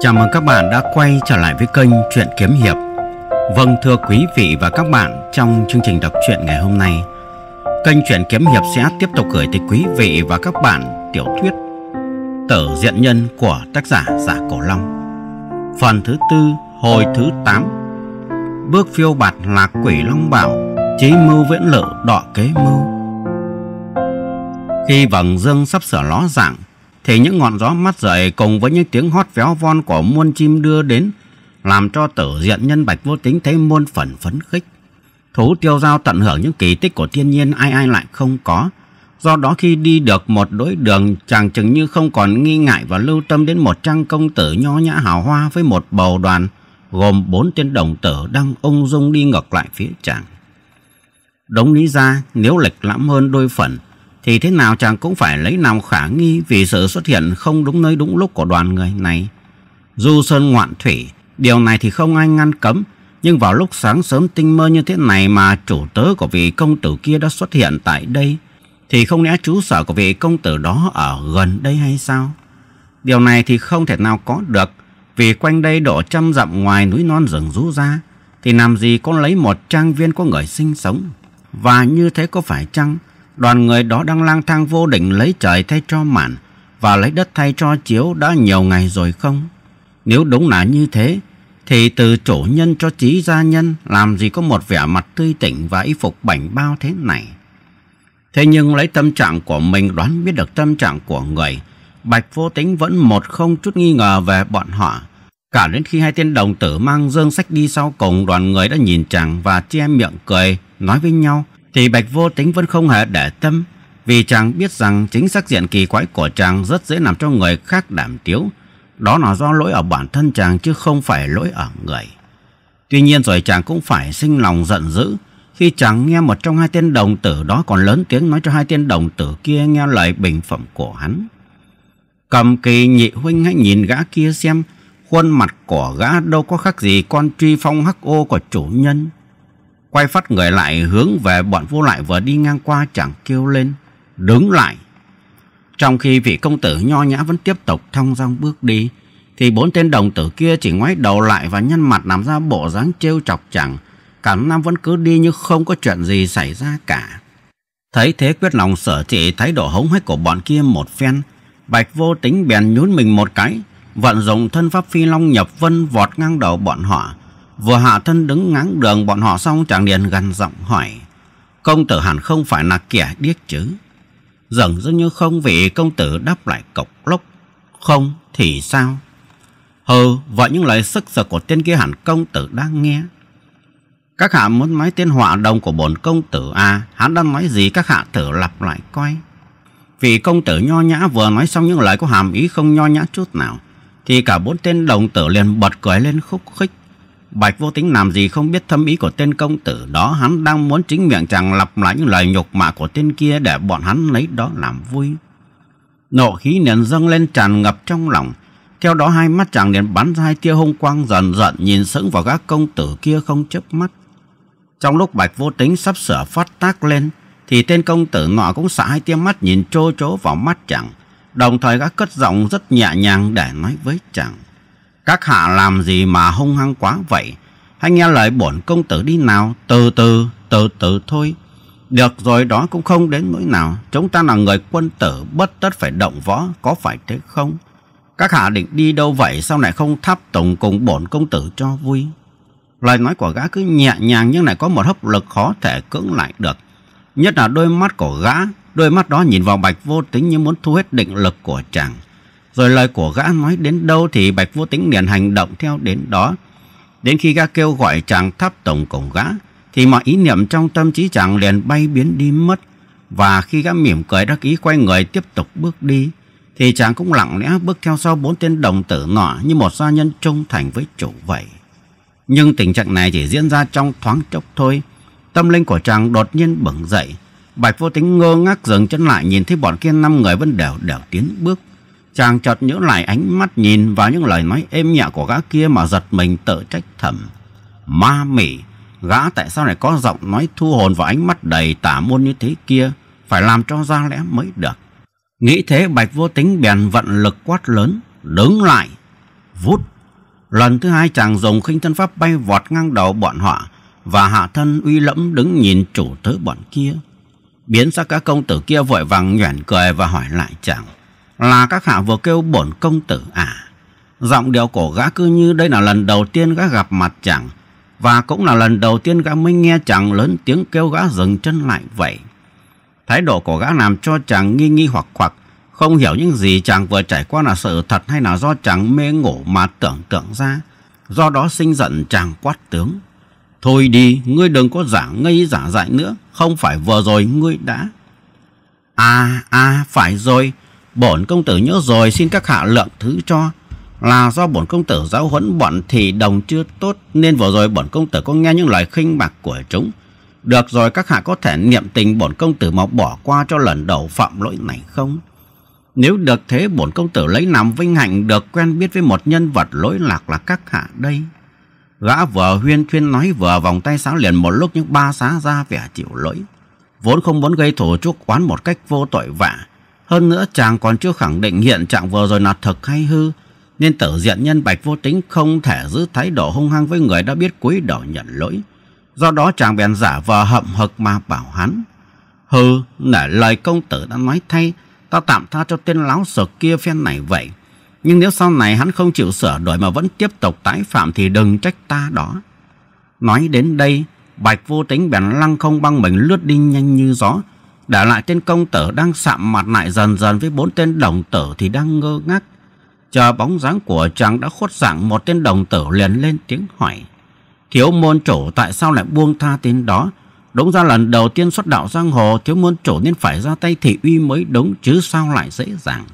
Chào mừng các bạn đã quay trở lại với kênh Truyện Kiếm Hiệp Vâng thưa quý vị và các bạn Trong chương trình đọc truyện ngày hôm nay Kênh Truyện Kiếm Hiệp sẽ tiếp tục gửi tới quý vị và các bạn Tiểu thuyết Tử Diện Nhân của tác giả Giả Cổ Long Phần thứ tư hồi thứ 8 Bước phiêu bạt lạc quỷ Long Bảo Chí mưu viễn lự đọ kế mưu Khi vầng dương sắp sửa ló dạng thì những ngọn gió mắt rời cùng với những tiếng hót véo von của muôn chim đưa đến làm cho tử diện nhân bạch vô tính thấy muôn phần phấn khích. Thú tiêu giao tận hưởng những kỳ tích của thiên nhiên ai ai lại không có. Do đó khi đi được một đối đường chàng chừng như không còn nghi ngại và lưu tâm đến một trang công tử nho nhã hào hoa với một bầu đoàn gồm bốn tên đồng tử đang ung dung đi ngược lại phía chàng. Đống lý ra nếu lệch lãm hơn đôi phần thì thế nào chàng cũng phải lấy làm khả nghi vì sự xuất hiện không đúng nơi đúng lúc của đoàn người này. Du sơn ngoạn thủy, điều này thì không ai ngăn cấm, nhưng vào lúc sáng sớm tinh mơ như thế này mà chủ tớ của vị công tử kia đã xuất hiện tại đây, thì không lẽ chú sở của vị công tử đó ở gần đây hay sao? Điều này thì không thể nào có được, vì quanh đây độ trăm dặm ngoài núi non rừng rú ra, thì làm gì có lấy một trang viên có người sinh sống. Và như thế có phải chăng đoàn người đó đang lang thang vô định lấy trời thay cho mạn và lấy đất thay cho chiếu đã nhiều ngày rồi không? Nếu đúng là như thế, thì từ chủ nhân cho trí gia nhân làm gì có một vẻ mặt tươi tỉnh và y phục bảnh bao thế này. Thế nhưng lấy tâm trạng của mình đoán biết được tâm trạng của người, Bạch Vô Tính vẫn một không chút nghi ngờ về bọn họ. Cả đến khi hai tên đồng tử mang dương sách đi sau cùng đoàn người đã nhìn chàng và che miệng cười, nói với nhau thì Bạch Vô Tính vẫn không hề để tâm vì chàng biết rằng chính sắc diện kỳ quái của chàng rất dễ làm cho người khác đảm tiếu. Đó là do lỗi ở bản thân chàng chứ không phải lỗi ở người. Tuy nhiên rồi chàng cũng phải sinh lòng giận dữ khi chàng nghe một trong hai tên đồng tử đó còn lớn tiếng nói cho hai tên đồng tử kia nghe lời bình phẩm của hắn. Cầm kỳ nhị huynh hãy nhìn gã kia xem khuôn mặt của gã đâu có khác gì con truy phong hắc ô của chủ nhân. Quay phát người lại hướng về bọn vô lại vừa đi ngang qua chẳng kêu lên. Đứng lại. Trong khi vị công tử nho nhã vẫn tiếp tục thong dong bước đi. Thì bốn tên đồng tử kia chỉ ngoái đầu lại và nhăn mặt làm ra bộ dáng trêu chọc chẳng. Cả năm vẫn cứ đi như không có chuyện gì xảy ra cả. Thấy thế quyết lòng sở trị thái độ hống hách của bọn kia một phen. Bạch vô tính bèn nhún mình một cái, vận dụng thân pháp phi long nhập vân vọt ngang đầu bọn họ, Vừa hạ thân đứng ngáng đường bọn họ xong chàng liền gần giọng hỏi. Công tử hẳn không phải là kẻ điếc chứ. Dường dường như không vì công tử đáp lại cộc lốc. Không thì sao? Hừ, và những lời sức sở của tên kia hẳn công tử đang nghe. Các hạ muốn nói tên họa đồng của bổn công tử à, hắn đang nói gì các hạ thử lặp lại coi. Vì công tử nho nhã vừa nói xong những lời có hàm ý không nho nhã chút nào, thì cả bốn tên đồng tử liền bật cười lên khúc khích. Bạch vô tính làm gì không biết thâm ý của tên công tử đó Hắn đang muốn chính miệng chàng lặp lại những lời nhục mạ của tên kia Để bọn hắn lấy đó làm vui Nộ khí liền dâng lên tràn ngập trong lòng Theo đó hai mắt chàng liền bắn ra hai tia hung quang dần dần Nhìn sững vào các công tử kia không chớp mắt Trong lúc bạch vô tính sắp sửa phát tác lên Thì tên công tử nọ cũng xả hai tia mắt nhìn trô trố vào mắt chàng Đồng thời gã cất giọng rất nhẹ nhàng để nói với chàng các hạ làm gì mà hung hăng quá vậy? Hãy nghe lời bổn công tử đi nào, từ từ, từ từ thôi. Được rồi đó cũng không đến nỗi nào. Chúng ta là người quân tử, bất tất phải động võ, có phải thế không? Các hạ định đi đâu vậy, sao lại không tháp tổng cùng bổn công tử cho vui? Lời nói của gã cứ nhẹ nhàng nhưng lại có một hấp lực khó thể cưỡng lại được. Nhất là đôi mắt của gã, đôi mắt đó nhìn vào bạch vô tính như muốn thu hết định lực của chàng. Rồi lời của gã nói đến đâu thì Bạch Vô Tính liền hành động theo đến đó. Đến khi gã kêu gọi chàng tháp tổng cùng gã, thì mọi ý niệm trong tâm trí chàng liền bay biến đi mất. Và khi gã mỉm cười đắc ý quay người tiếp tục bước đi, thì chàng cũng lặng lẽ bước theo sau bốn tên đồng tử nọ như một gia nhân trung thành với chủ vậy. Nhưng tình trạng này chỉ diễn ra trong thoáng chốc thôi. Tâm linh của chàng đột nhiên bừng dậy. Bạch vô tính ngơ ngác dừng chân lại nhìn thấy bọn kia năm người vẫn đều đều tiến bước. Chàng chợt nhớ lại ánh mắt nhìn vào những lời nói êm nhẹ của gã kia mà giật mình tự trách thầm. Ma mỉ, gã tại sao lại có giọng nói thu hồn và ánh mắt đầy tả môn như thế kia, phải làm cho ra lẽ mới được. Nghĩ thế Bạch Vô Tính bèn vận lực quát lớn, đứng lại, vút. Lần thứ hai chàng dùng khinh thân pháp bay vọt ngang đầu bọn họ và hạ thân uy lẫm đứng nhìn chủ tới bọn kia. Biến ra các công tử kia vội vàng nhoẻn cười và hỏi lại chàng là các hạ vừa kêu bổn công tử à. Giọng điệu cổ gã cứ như đây là lần đầu tiên gã gặp mặt chàng, và cũng là lần đầu tiên gã mới nghe chàng lớn tiếng kêu gã dừng chân lại vậy. Thái độ của gã làm cho chàng nghi nghi hoặc hoặc, không hiểu những gì chàng vừa trải qua là sự thật hay là do chàng mê ngủ mà tưởng tượng ra. Do đó sinh giận chàng quát tướng. Thôi đi, ngươi đừng có giả ngây giả dại nữa, không phải vừa rồi ngươi đã. À, à, phải rồi, bổn công tử nhớ rồi xin các hạ lượng thứ cho là do bổn công tử giáo huấn bọn thì đồng chưa tốt nên vừa rồi bổn công tử có nghe những lời khinh bạc của chúng được rồi các hạ có thể niệm tình bổn công tử mà bỏ qua cho lần đầu phạm lỗi này không nếu được thế bổn công tử lấy làm vinh hạnh được quen biết với một nhân vật lỗi lạc là các hạ đây gã vừa huyên thuyên nói vừa vòng tay sáo liền một lúc những ba xá ra vẻ chịu lỗi vốn không muốn gây thù chuốc oán một cách vô tội vạ hơn nữa chàng còn chưa khẳng định hiện trạng vừa rồi là thật hay hư. Nên tử diện nhân bạch vô tính không thể giữ thái độ hung hăng với người đã biết cúi đầu nhận lỗi. Do đó chàng bèn giả vờ hậm hực mà bảo hắn. Hừ, nể lời công tử đã nói thay, ta tạm tha cho tên láo sợ kia phen này vậy. Nhưng nếu sau này hắn không chịu sửa đổi mà vẫn tiếp tục tái phạm thì đừng trách ta đó. Nói đến đây, Bạch vô tính bèn lăng không băng mình lướt đi nhanh như gió, đã lại tên công tử đang sạm mặt lại dần dần với bốn tên đồng tử thì đang ngơ ngác. Chờ bóng dáng của chàng đã khuất dạng một tên đồng tử liền lên tiếng hỏi. Thiếu môn chủ tại sao lại buông tha tên đó? Đúng ra lần đầu tiên xuất đạo giang hồ thiếu môn chủ nên phải ra tay thị uy mới đúng chứ sao lại dễ dàng.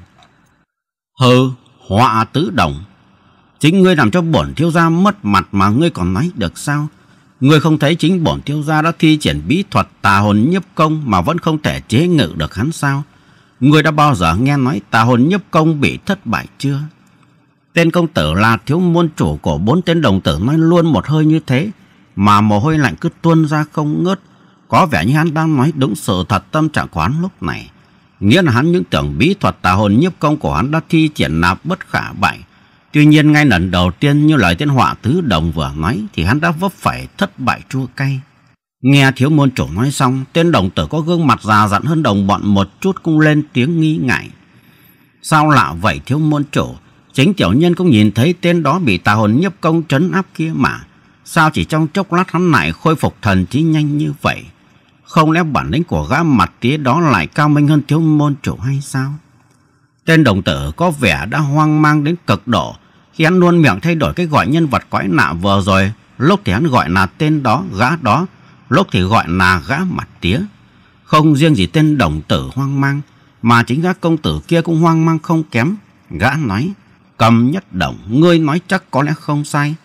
Hừ, họa tứ đồng. Chính ngươi làm cho bổn thiếu gia mất mặt mà ngươi còn nói được sao? Người không thấy chính bổn thiếu gia đã thi triển bí thuật tà hồn nhấp công mà vẫn không thể chế ngự được hắn sao? Người đã bao giờ nghe nói tà hồn nhấp công bị thất bại chưa? Tên công tử là thiếu môn chủ của bốn tên đồng tử nói luôn một hơi như thế mà mồ hôi lạnh cứ tuôn ra không ngớt. Có vẻ như hắn đang nói đúng sự thật tâm trạng quán lúc này. Nghĩa là hắn những tưởng bí thuật tà hồn nhấp công của hắn đã thi triển nạp bất khả bại. Tuy nhiên ngay lần đầu tiên như lời tiên họa tứ đồng vừa nói thì hắn đã vấp phải thất bại chua cay. Nghe thiếu môn chủ nói xong, tên đồng tử có gương mặt già dặn hơn đồng bọn một chút cũng lên tiếng nghi ngại. Sao lạ vậy thiếu môn chủ? Chính tiểu nhân cũng nhìn thấy tên đó bị tà hồn nhấp công trấn áp kia mà. Sao chỉ trong chốc lát hắn lại khôi phục thần trí nhanh như vậy? Không lẽ bản lĩnh của gã mặt tía đó lại cao minh hơn thiếu môn chủ hay sao? Tên đồng tử có vẻ đã hoang mang đến cực độ, khi hắn luôn miệng thay đổi cái gọi nhân vật cõi nạ vừa rồi, lúc thì hắn gọi là tên đó, gã đó, lúc thì gọi là gã mặt tía. Không riêng gì tên đồng tử hoang mang, mà chính gã công tử kia cũng hoang mang không kém. Gã nói, cầm nhất đồng, ngươi nói chắc có lẽ không sai.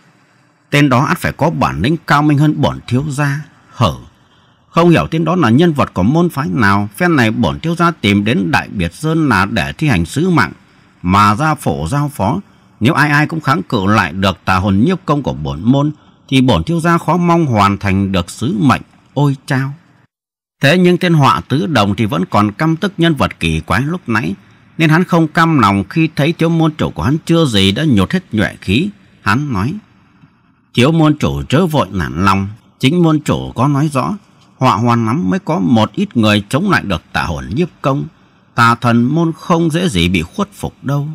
Tên đó ắt phải có bản lĩnh cao minh hơn bổn thiếu gia. Hở, không hiểu tên đó là nhân vật của môn phái nào, phen này bổn thiếu gia tìm đến Đại Biệt Sơn là để thi hành sứ mạng, mà ra phổ giao phó, nếu ai ai cũng kháng cự lại được tà hồn nhiếp công của bổn môn thì bổn thiếu gia khó mong hoàn thành được sứ mệnh. Ôi chao! Thế nhưng tên họa tứ đồng thì vẫn còn căm tức nhân vật kỳ quái lúc nãy nên hắn không căm lòng khi thấy thiếu môn chủ của hắn chưa gì đã nhột hết nhuệ khí. Hắn nói, thiếu môn chủ chớ vội nản lòng, chính môn chủ có nói rõ, họa hoàn lắm mới có một ít người chống lại được tà hồn nhiếp công, tà thần môn không dễ gì bị khuất phục đâu.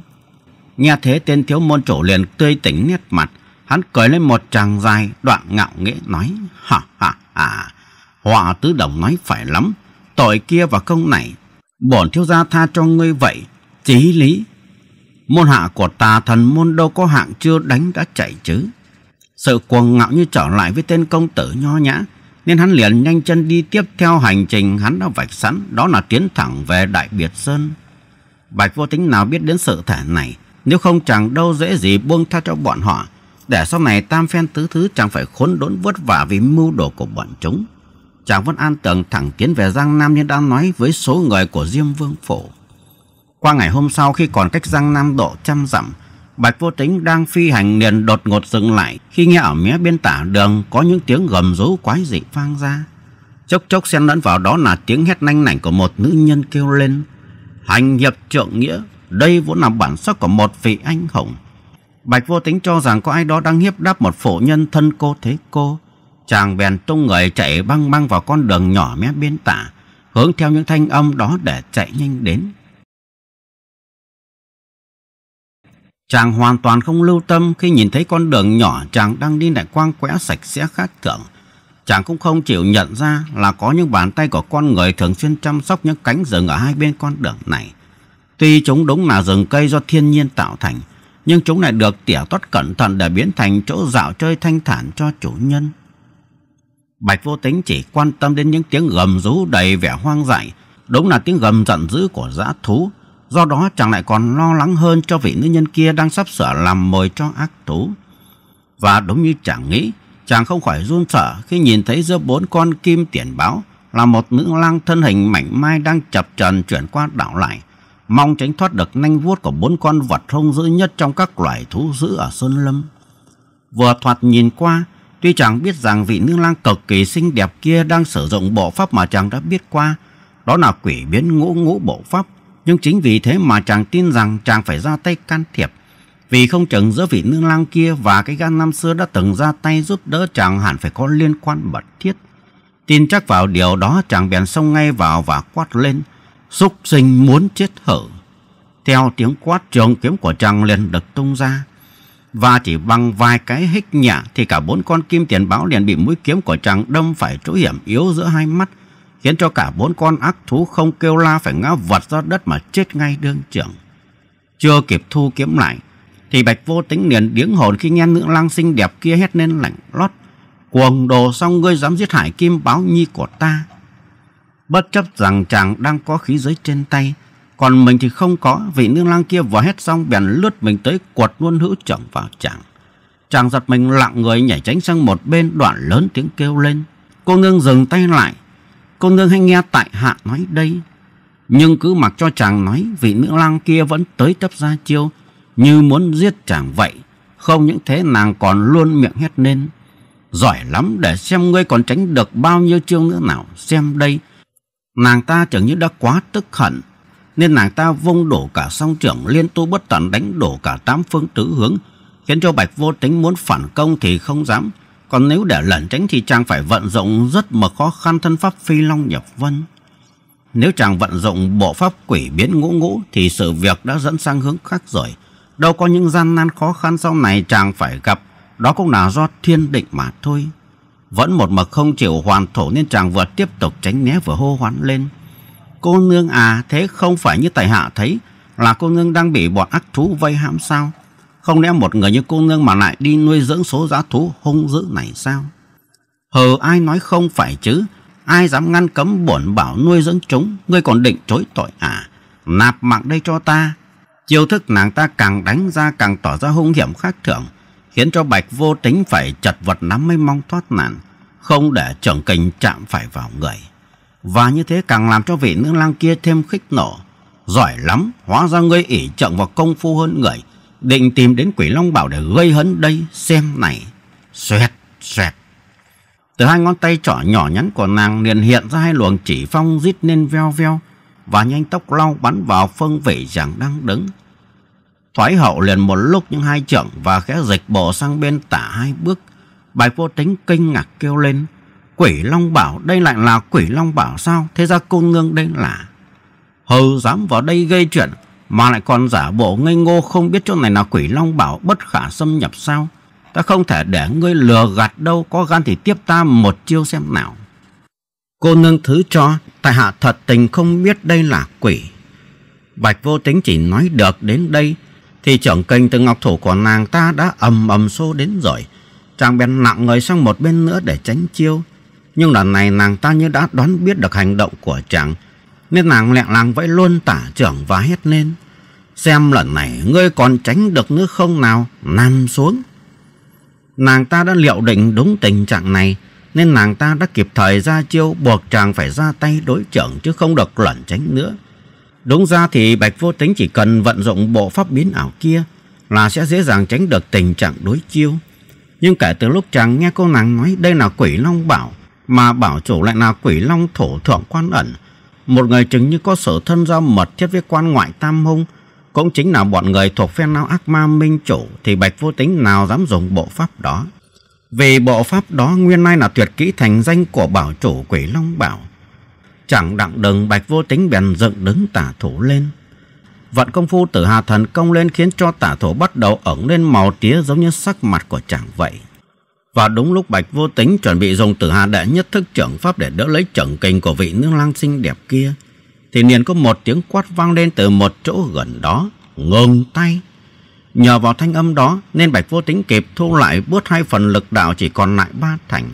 Nghe thế tên thiếu môn chủ liền tươi tỉnh nét mặt. Hắn cười lên một tràng dài đoạn ngạo nghễ nói. Ha ha ha. Hòa tứ đồng nói phải lắm. Tội kia và công này. Bổn thiếu gia tha cho ngươi vậy. Chí lý. Môn hạ của ta thần môn đâu có hạng chưa đánh đã chạy chứ. Sự cuồng ngạo như trở lại với tên công tử nho nhã. Nên hắn liền nhanh chân đi tiếp theo hành trình hắn đã vạch sẵn. Đó là tiến thẳng về Đại Biệt Sơn. Bạch vô tính nào biết đến sự thể này nếu không chẳng đâu dễ gì buông tha cho bọn họ Để sau này tam phen tứ thứ chẳng phải khốn đốn vất vả vì mưu đồ của bọn chúng Chàng vẫn an tưởng thẳng tiến về Giang Nam như đã nói với số người của Diêm Vương Phổ Qua ngày hôm sau khi còn cách Giang Nam độ trăm dặm Bạch Vô Tính đang phi hành liền đột ngột dừng lại khi nghe ở mé bên tả đường có những tiếng gầm rú quái dị vang ra. Chốc chốc xen lẫn vào đó là tiếng hét nanh nảnh của một nữ nhân kêu lên. Hành hiệp trượng nghĩa, đây vốn là bản sắc của một vị anh hùng. Bạch vô tính cho rằng có ai đó đang hiếp đáp một phụ nhân thân cô thế cô. Chàng bèn tung người chạy băng băng vào con đường nhỏ mé bên tả, hướng theo những thanh âm đó để chạy nhanh đến. Chàng hoàn toàn không lưu tâm khi nhìn thấy con đường nhỏ chàng đang đi lại quang quẽ sạch sẽ khác thường. Chàng cũng không chịu nhận ra là có những bàn tay của con người thường xuyên chăm sóc những cánh rừng ở hai bên con đường này. Tuy chúng đúng là rừng cây do thiên nhiên tạo thành, nhưng chúng lại được tỉa tót cẩn thận để biến thành chỗ dạo chơi thanh thản cho chủ nhân. Bạch vô tính chỉ quan tâm đến những tiếng gầm rú đầy vẻ hoang dại, đúng là tiếng gầm giận dữ của dã thú. Do đó chàng lại còn lo lắng hơn cho vị nữ nhân kia đang sắp sửa làm mồi cho ác thú. Và đúng như chàng nghĩ, chàng không khỏi run sợ khi nhìn thấy giữa bốn con kim tiền báo là một nữ lang thân hình mảnh mai đang chập trần chuyển qua đảo lại mong tránh thoát được nanh vuốt của bốn con vật hung dữ nhất trong các loài thú dữ ở Sơn Lâm. Vừa thoạt nhìn qua, tuy chàng biết rằng vị nữ lang cực kỳ xinh đẹp kia đang sử dụng bộ pháp mà chàng đã biết qua, đó là quỷ biến ngũ ngũ bộ pháp, nhưng chính vì thế mà chàng tin rằng chàng phải ra tay can thiệp, vì không chừng giữa vị nương lang kia và cái gan năm xưa đã từng ra tay giúp đỡ chàng hẳn phải có liên quan mật thiết. Tin chắc vào điều đó chàng bèn xông ngay vào và quát lên – Xúc sinh muốn chết hở. Theo tiếng quát trường kiếm của chàng liền được tung ra. Và chỉ bằng vài cái hích nhả thì cả bốn con kim tiền báo liền bị mũi kiếm của chàng đâm phải chỗ hiểm yếu giữa hai mắt. Khiến cho cả bốn con ác thú không kêu la phải ngã vật ra đất mà chết ngay đương trường. Chưa kịp thu kiếm lại thì bạch vô tính liền điếng hồn khi nghe nữ lang xinh đẹp kia hét lên lạnh lót. Cuồng đồ xong ngươi dám giết hại kim báo nhi của ta. Bất chấp rằng chàng đang có khí giới trên tay Còn mình thì không có Vị nương lang kia vừa hét xong bèn lướt mình tới quật luôn hữu chồng vào chàng Chàng giật mình lặng người nhảy tránh sang một bên Đoạn lớn tiếng kêu lên Cô nương dừng tay lại Cô nương hay nghe tại hạ nói đây Nhưng cứ mặc cho chàng nói Vị nữ lang kia vẫn tới tấp ra chiêu Như muốn giết chàng vậy Không những thế nàng còn luôn miệng hét lên Giỏi lắm để xem ngươi còn tránh được bao nhiêu chiêu nữa nào Xem đây Nàng ta chẳng những đã quá tức hận Nên nàng ta vung đổ cả song trưởng Liên tu bất tận đánh đổ cả tám phương tứ hướng Khiến cho Bạch vô tính muốn phản công thì không dám Còn nếu để lẩn tránh thì chàng phải vận dụng Rất mà khó khăn thân pháp phi long nhập vân Nếu chàng vận dụng bộ pháp quỷ biến ngũ ngũ Thì sự việc đã dẫn sang hướng khác rồi Đâu có những gian nan khó khăn sau này chàng phải gặp Đó cũng là do thiên định mà thôi vẫn một mực không chịu hoàn thổ nên chàng vừa tiếp tục tránh né vừa hô hoán lên. Cô nương à, thế không phải như tài hạ thấy là cô nương đang bị bọn ác thú vây hãm sao? Không lẽ một người như cô nương mà lại đi nuôi dưỡng số giá thú hung dữ này sao? Hờ ai nói không phải chứ? Ai dám ngăn cấm bổn bảo nuôi dưỡng chúng? Ngươi còn định chối tội à? Nạp mạng đây cho ta. Chiêu thức nàng ta càng đánh ra càng tỏ ra hung hiểm khác thường khiến cho Bạch vô tính phải chật vật nắm mới mong thoát nạn không để trưởng kình chạm phải vào người. Và như thế càng làm cho vị nữ lang kia thêm khích nổ. Giỏi lắm, hóa ra ngươi ỷ trọng vào công phu hơn người. Định tìm đến quỷ long bảo để gây hấn đây, xem này. Xoẹt, xoẹt. Từ hai ngón tay trỏ nhỏ nhắn của nàng liền hiện ra hai luồng chỉ phong rít lên veo veo và nhanh tốc lau bắn vào phương vị chàng đang đứng. Thoái hậu liền một lúc những hai trưởng và khẽ dịch bộ sang bên tả hai bước Bạch vô tính kinh ngạc kêu lên. Quỷ Long Bảo đây lại là quỷ Long Bảo sao? Thế ra cô nương đây là... Hừ dám vào đây gây chuyện mà lại còn giả bộ ngây ngô không biết chỗ này là quỷ Long Bảo bất khả xâm nhập sao? Ta không thể để ngươi lừa gạt đâu, có gan thì tiếp ta một chiêu xem nào. Cô nương thứ cho, tại hạ thật tình không biết đây là quỷ. Bạch vô tính chỉ nói được đến đây, thì trưởng kênh từ ngọc thủ của nàng ta đã ầm ầm xô đến rồi. Chàng bèn lặng người sang một bên nữa để tránh chiêu Nhưng lần này nàng ta như đã đoán biết được hành động của chàng Nên nàng lẹ làng vẫy luôn tả trưởng và hét lên Xem lần này ngươi còn tránh được nữa không nào Nằm xuống Nàng ta đã liệu định đúng tình trạng này Nên nàng ta đã kịp thời ra chiêu Buộc chàng phải ra tay đối trưởng Chứ không được lẩn tránh nữa Đúng ra thì Bạch Vô Tính chỉ cần vận dụng bộ pháp biến ảo kia Là sẽ dễ dàng tránh được tình trạng đối chiêu nhưng kể từ lúc chàng nghe cô nàng nói đây là quỷ long bảo, mà bảo chủ lại là quỷ long thổ thượng quan ẩn, một người chứng như có sở thân giao mật thiết với quan ngoại tam hung, cũng chính là bọn người thuộc phe nào ác ma minh chủ thì bạch vô tính nào dám dùng bộ pháp đó. Vì bộ pháp đó nguyên lai là tuyệt kỹ thành danh của bảo chủ quỷ long bảo. Chẳng đặng đừng bạch vô tính bèn dựng đứng tả thủ lên. Vận công phu tử hà thần công lên khiến cho tả thổ bắt đầu ẩn lên màu tía giống như sắc mặt của chàng vậy. Và đúng lúc Bạch Vô Tính chuẩn bị dùng tử hà đệ nhất thức trưởng pháp để đỡ lấy trưởng kình của vị nương lang xinh đẹp kia, thì liền có một tiếng quát vang lên từ một chỗ gần đó, ngừng tay. Nhờ vào thanh âm đó nên Bạch Vô Tính kịp thu lại bớt hai phần lực đạo chỉ còn lại ba thành.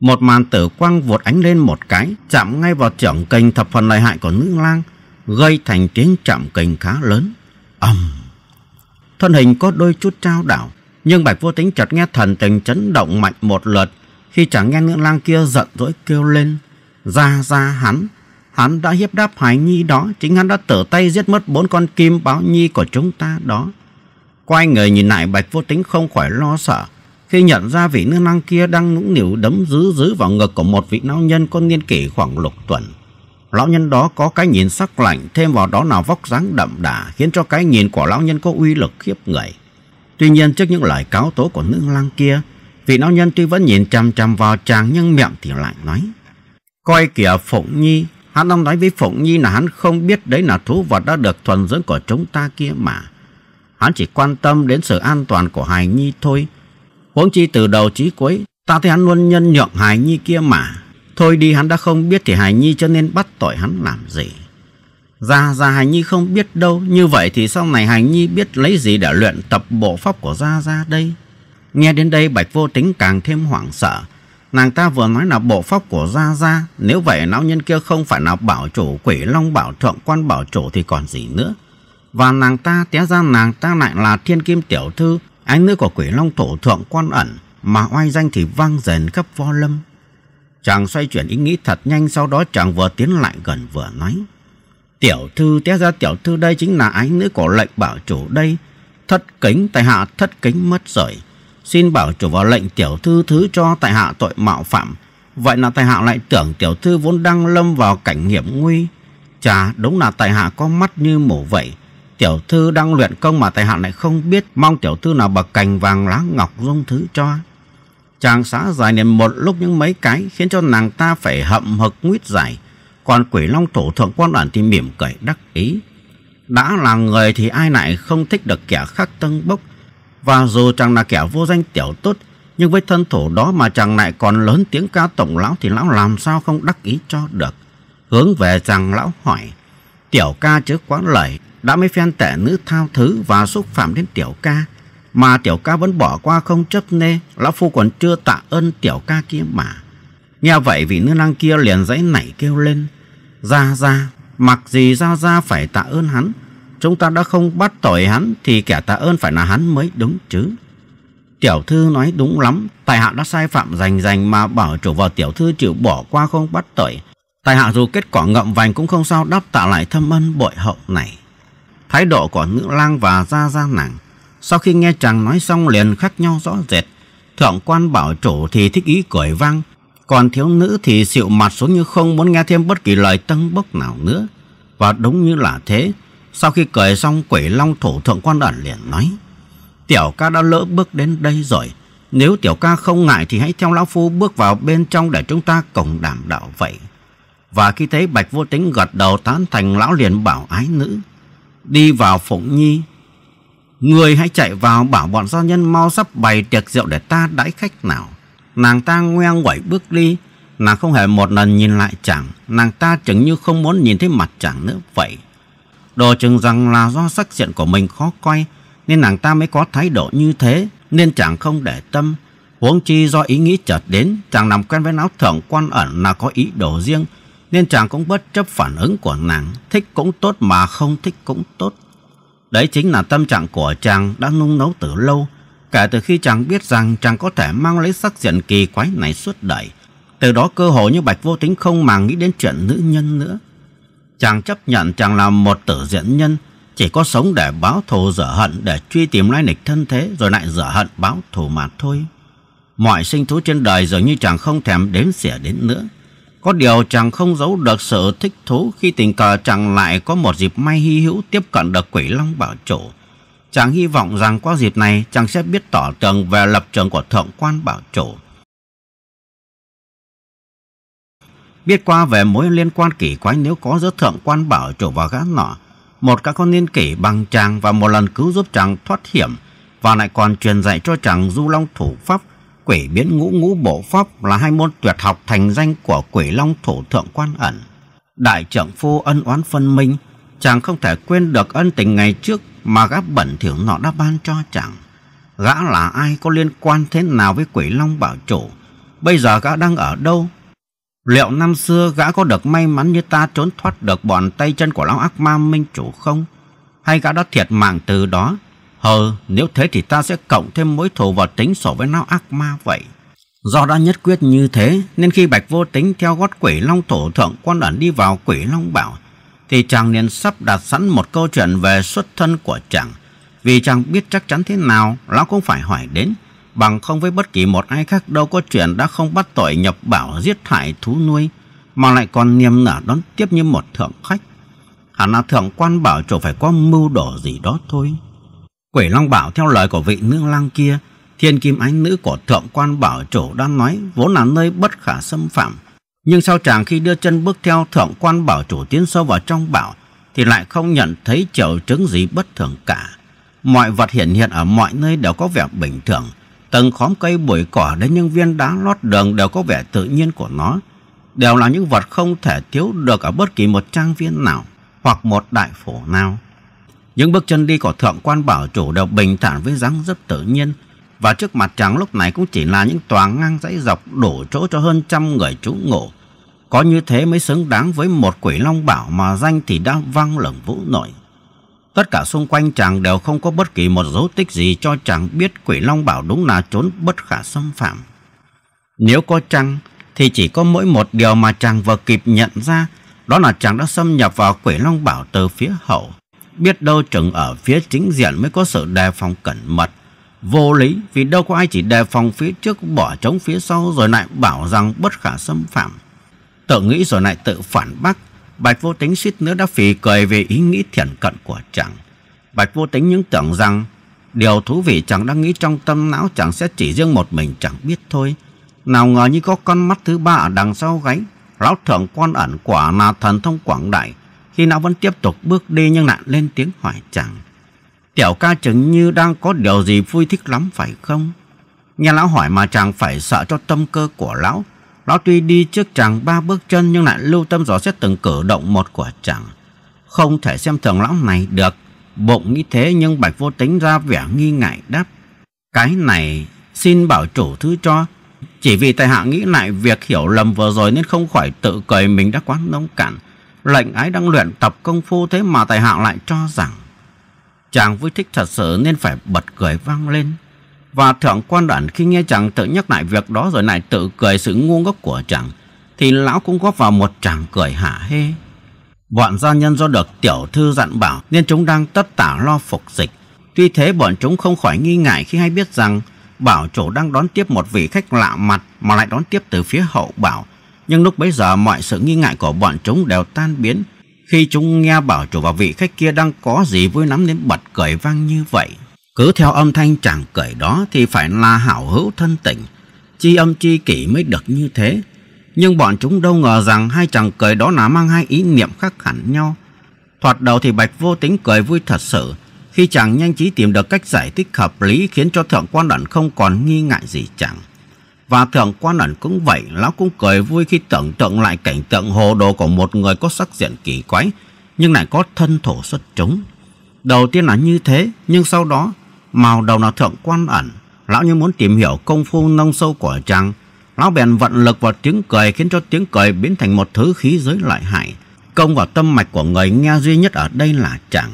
Một màn tử quang vụt ánh lên một cái, chạm ngay vào trưởng kình thập phần lợi hại của nữ lang, gây thành tiếng chạm kình khá lớn. ầm, thân hình có đôi chút trao đảo, nhưng bạch vô tính chợt nghe thần tình chấn động mạnh một lượt khi chẳng nghe nữ lang kia giận dỗi kêu lên, ra ra hắn, hắn đã hiếp đáp hải nhi đó, chính hắn đã tở tay giết mất bốn con kim báo nhi của chúng ta đó. Quay người nhìn lại bạch vô tính không khỏi lo sợ khi nhận ra vị nữ lang kia đang nũng nịu đấm dứ dứ vào ngực của một vị lão nhân con niên kỷ khoảng lục tuần. Lão nhân đó có cái nhìn sắc lạnh, thêm vào đó nào vóc dáng đậm đà, khiến cho cái nhìn của lão nhân có uy lực khiếp người. Tuy nhiên trước những lời cáo tố của nữ lang kia, vị lão nhân tuy vẫn nhìn chằm chằm vào chàng nhưng miệng thì lại nói. Coi kìa Phụng Nhi, hắn đang nói với Phụng Nhi là hắn không biết đấy là thú vật đã được thuần dưỡng của chúng ta kia mà. Hắn chỉ quan tâm đến sự an toàn của Hài Nhi thôi. Huống chi từ đầu chí cuối, ta thấy hắn luôn nhân nhượng Hài Nhi kia mà. Thôi đi hắn đã không biết thì Hải Nhi cho nên bắt tội hắn làm gì. Gia Gia Hải Nhi không biết đâu, như vậy thì sau này Hải Nhi biết lấy gì để luyện tập bộ pháp của Gia Gia đây. Nghe đến đây Bạch Vô Tính càng thêm hoảng sợ. Nàng ta vừa nói là bộ pháp của Gia Gia, nếu vậy lão nhân kia không phải là bảo chủ quỷ long bảo thượng quan bảo chủ thì còn gì nữa. Và nàng ta té ra nàng ta lại là thiên kim tiểu thư, ái nữ của quỷ long thổ thượng quan ẩn, mà oai danh thì vang dền khắp vo lâm. Chàng xoay chuyển ý nghĩ thật nhanh Sau đó chàng vừa tiến lại gần vừa nói Tiểu thư té ra tiểu thư đây Chính là ánh nữ của lệnh bảo chủ đây Thất kính tại hạ thất kính mất rồi Xin bảo chủ vào lệnh tiểu thư Thứ cho tại hạ tội mạo phạm Vậy là tại hạ lại tưởng tiểu thư Vốn đang lâm vào cảnh hiểm nguy Chà đúng là tại hạ có mắt như mổ vậy Tiểu thư đang luyện công mà tại hạ lại không biết Mong tiểu thư nào bậc cành vàng lá ngọc dung thứ cho Chàng xã dài liền một lúc những mấy cái khiến cho nàng ta phải hậm hực nguyết dài, Còn quỷ long tổ thượng quan đoàn thì mỉm cười đắc ý. Đã là người thì ai lại không thích được kẻ khác tân bốc. Và dù chàng là kẻ vô danh tiểu tốt, nhưng với thân thủ đó mà chàng lại còn lớn tiếng ca tổng lão thì lão làm sao không đắc ý cho được. Hướng về chàng lão hỏi, tiểu ca chứ quá lời đã mấy phen tệ nữ thao thứ và xúc phạm đến tiểu ca mà tiểu ca vẫn bỏ qua không chấp nê, lão phu còn chưa tạ ơn tiểu ca kia mà. Nghe vậy vị nữ lang kia liền dãy nảy kêu lên, ra ra, mặc gì ra ra phải tạ ơn hắn, chúng ta đã không bắt tội hắn thì kẻ tạ ơn phải là hắn mới đúng chứ. Tiểu thư nói đúng lắm, tài hạ đã sai phạm rành rành mà bảo chủ vào tiểu thư chịu bỏ qua không bắt tội. Tài hạ dù kết quả ngậm vành cũng không sao đáp tạ lại thâm ân bội hậu này. Thái độ của nữ lang và ra ra nàng sau khi nghe chàng nói xong liền khác nhau rõ rệt. Thượng quan bảo chủ thì thích ý cười vang, còn thiếu nữ thì xịu mặt xuống như không muốn nghe thêm bất kỳ lời tân bốc nào nữa. Và đúng như là thế, sau khi cười xong quỷ long thủ thượng quan ẩn liền nói. Tiểu ca đã lỡ bước đến đây rồi, nếu tiểu ca không ngại thì hãy theo lão phu bước vào bên trong để chúng ta cùng đảm đạo vậy. Và khi thấy bạch vô tính gật đầu tán thành lão liền bảo ái nữ. Đi vào phụng nhi Người hãy chạy vào bảo bọn gia nhân mau sắp bày tiệc rượu để ta đãi khách nào. Nàng ta ngoe quẩy bước đi. Nàng không hề một lần nhìn lại chàng. Nàng ta chừng như không muốn nhìn thấy mặt chàng nữa vậy. Đồ chừng rằng là do sắc diện của mình khó coi. Nên nàng ta mới có thái độ như thế. Nên chàng không để tâm. Huống chi do ý nghĩ chợt đến. Chàng nằm quen với áo thượng quan ẩn là có ý đồ riêng. Nên chàng cũng bất chấp phản ứng của nàng. Thích cũng tốt mà không thích cũng tốt. Đấy chính là tâm trạng của chàng đã nung nấu từ lâu, kể từ khi chàng biết rằng chàng có thể mang lấy sắc diện kỳ quái này suốt đời. Từ đó cơ hội như Bạch Vô Tính không màng nghĩ đến chuyện nữ nhân nữa. Chàng chấp nhận chàng là một tử diện nhân, chỉ có sống để báo thù dở hận để truy tìm lai lịch thân thế rồi lại dở hận báo thù mà thôi. Mọi sinh thú trên đời dường như chàng không thèm đếm xỉa đến nữa. Có điều chàng không giấu được sự thích thú khi tình cờ chàng lại có một dịp may hy hữu tiếp cận được quỷ long bảo chủ. Chàng hy vọng rằng qua dịp này chàng sẽ biết tỏ tường về lập trường của thượng quan bảo chủ. Biết qua về mối liên quan kỳ quái nếu có giữa thượng quan bảo chủ và gã nọ, một các con niên kỷ bằng chàng và một lần cứu giúp chàng thoát hiểm và lại còn truyền dạy cho chàng du long thủ pháp quỷ biến ngũ ngũ bộ pháp là hai môn tuyệt học thành danh của quỷ long thủ thượng quan ẩn. Đại trưởng phu ân oán phân minh, chàng không thể quên được ân tình ngày trước mà gã bẩn thiểu nọ đã ban cho chàng. Gã là ai có liên quan thế nào với quỷ long bảo chủ? Bây giờ gã đang ở đâu? Liệu năm xưa gã có được may mắn như ta trốn thoát được bọn tay chân của lão ác ma minh chủ không? Hay gã đã thiệt mạng từ đó Hờ, nếu thế thì ta sẽ cộng thêm mối thù vào tính sổ với lão ác ma vậy. Do đã nhất quyết như thế, nên khi Bạch Vô Tính theo gót quỷ long thổ thượng quan đoàn đi vào quỷ long bảo, thì chàng liền sắp đặt sẵn một câu chuyện về xuất thân của chàng. Vì chàng biết chắc chắn thế nào, lão cũng phải hỏi đến. Bằng không với bất kỳ một ai khác đâu có chuyện đã không bắt tội nhập bảo giết hại thú nuôi, mà lại còn niềm nở đón tiếp như một thượng khách. Hẳn là thượng quan bảo chủ phải có mưu đồ gì đó thôi. Quỷ Long Bảo theo lời của vị nương lang kia, thiên kim ánh nữ của thượng quan bảo chủ đang nói vốn là nơi bất khả xâm phạm. Nhưng sau chàng khi đưa chân bước theo thượng quan bảo chủ tiến sâu vào trong bảo thì lại không nhận thấy triệu chứng gì bất thường cả. Mọi vật hiện hiện ở mọi nơi đều có vẻ bình thường. Tầng khóm cây bụi cỏ đến những viên đá lót đường đều có vẻ tự nhiên của nó. Đều là những vật không thể thiếu được ở bất kỳ một trang viên nào hoặc một đại phổ nào. Những bước chân đi của thượng quan bảo chủ đều bình thản với dáng dấp tự nhiên. Và trước mặt chàng lúc này cũng chỉ là những tòa ngang dãy dọc đủ chỗ cho hơn trăm người trú ngụ. Có như thế mới xứng đáng với một quỷ long bảo mà danh thì đã vang lừng vũ nội. Tất cả xung quanh chàng đều không có bất kỳ một dấu tích gì cho chàng biết quỷ long bảo đúng là trốn bất khả xâm phạm. Nếu có chăng thì chỉ có mỗi một điều mà chàng vừa kịp nhận ra đó là chàng đã xâm nhập vào quỷ long bảo từ phía hậu. Biết đâu chừng ở phía chính diện mới có sự đề phòng cẩn mật. Vô lý vì đâu có ai chỉ đề phòng phía trước bỏ trống phía sau rồi lại bảo rằng bất khả xâm phạm. Tự nghĩ rồi lại tự phản bác. Bạch vô tính suýt nữa đã phì cười về ý nghĩ thiển cận của chàng. Bạch vô tính những tưởng rằng điều thú vị chàng đang nghĩ trong tâm não chàng sẽ chỉ riêng một mình chẳng biết thôi. Nào ngờ như có con mắt thứ ba ở đằng sau gáy. Lão thượng quan ẩn quả là thần thông quảng đại khi nó vẫn tiếp tục bước đi nhưng lại lên tiếng hỏi chàng. Tiểu ca chứng như đang có điều gì vui thích lắm phải không? Nghe lão hỏi mà chàng phải sợ cho tâm cơ của lão. Lão tuy đi trước chàng ba bước chân nhưng lại lưu tâm rõ xét từng cử động một của chàng. Không thể xem thường lão này được. Bụng nghĩ thế nhưng bạch vô tính ra vẻ nghi ngại đáp. Cái này xin bảo chủ thứ cho. Chỉ vì tài hạ nghĩ lại việc hiểu lầm vừa rồi nên không khỏi tự cười mình đã quá nông cạn lệnh ái đang luyện tập công phu thế mà tài hạ lại cho rằng chàng vui thích thật sự nên phải bật cười vang lên và thượng quan đoạn khi nghe chàng tự nhắc lại việc đó rồi lại tự cười sự ngu ngốc của chàng thì lão cũng góp vào một chàng cười hả hê bọn gia nhân do được tiểu thư dặn bảo nên chúng đang tất tả lo phục dịch tuy thế bọn chúng không khỏi nghi ngại khi hay biết rằng bảo chủ đang đón tiếp một vị khách lạ mặt mà lại đón tiếp từ phía hậu bảo nhưng lúc bấy giờ mọi sự nghi ngại của bọn chúng đều tan biến khi chúng nghe bảo chủ và vị khách kia đang có gì vui lắm đến bật cười vang như vậy. Cứ theo âm thanh chàng cười đó thì phải là hảo hữu thân tình, chi âm chi kỷ mới được như thế. Nhưng bọn chúng đâu ngờ rằng hai chàng cười đó là mang hai ý niệm khác hẳn nhau. Thoạt đầu thì Bạch vô tính cười vui thật sự, khi chàng nhanh trí tìm được cách giải thích hợp lý khiến cho thượng quan đoạn không còn nghi ngại gì chẳng. Và thượng quan ẩn cũng vậy, lão cũng cười vui khi tưởng tượng lại cảnh tượng hồ đồ của một người có sắc diện kỳ quái, nhưng lại có thân thổ xuất chúng. Đầu tiên là như thế, nhưng sau đó, màu đầu là thượng quan ẩn, lão như muốn tìm hiểu công phu nông sâu của chàng. Lão bèn vận lực vào tiếng cười khiến cho tiếng cười biến thành một thứ khí giới loại hại. Công vào tâm mạch của người nghe duy nhất ở đây là chàng.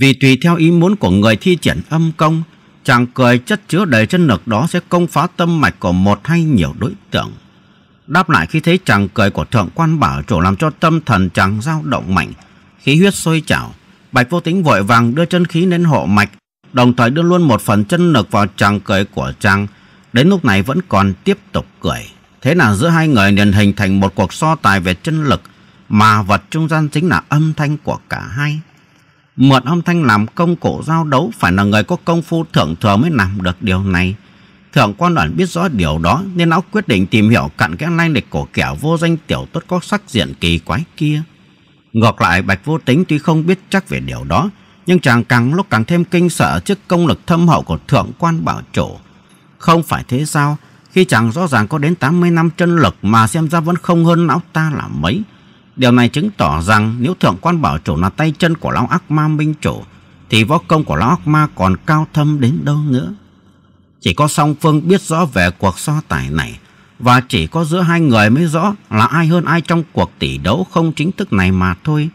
Vì tùy theo ý muốn của người thi triển âm công, Chàng cười chất chứa đầy chân lực đó sẽ công phá tâm mạch của một hay nhiều đối tượng. Đáp lại khi thấy chàng cười của thượng quan bảo chủ làm cho tâm thần chàng dao động mạnh, khí huyết sôi trào. Bạch vô tính vội vàng đưa chân khí lên hộ mạch, đồng thời đưa luôn một phần chân lực vào chàng cười của chàng. Đến lúc này vẫn còn tiếp tục cười. Thế là giữa hai người liền hình thành một cuộc so tài về chân lực mà vật trung gian chính là âm thanh của cả hai. Mượn ông Thanh làm công cụ giao đấu phải là người có công phu thượng thừa mới làm được điều này. Thượng quan đoàn biết rõ điều đó nên lão quyết định tìm hiểu cặn kẽ lai lịch của kẻ vô danh tiểu tốt có sắc diện kỳ quái kia. Ngược lại Bạch Vô Tính tuy không biết chắc về điều đó nhưng chàng càng lúc càng thêm kinh sợ trước công lực thâm hậu của thượng quan bảo chủ. Không phải thế sao khi chàng rõ ràng có đến 80 năm chân lực mà xem ra vẫn không hơn lão ta là mấy. Điều này chứng tỏ rằng nếu thượng quan bảo chủ là tay chân của lão ác ma minh chủ thì võ công của lão ác ma còn cao thâm đến đâu nữa. Chỉ có song phương biết rõ về cuộc so tài này và chỉ có giữa hai người mới rõ là ai hơn ai trong cuộc tỷ đấu không chính thức này mà thôi.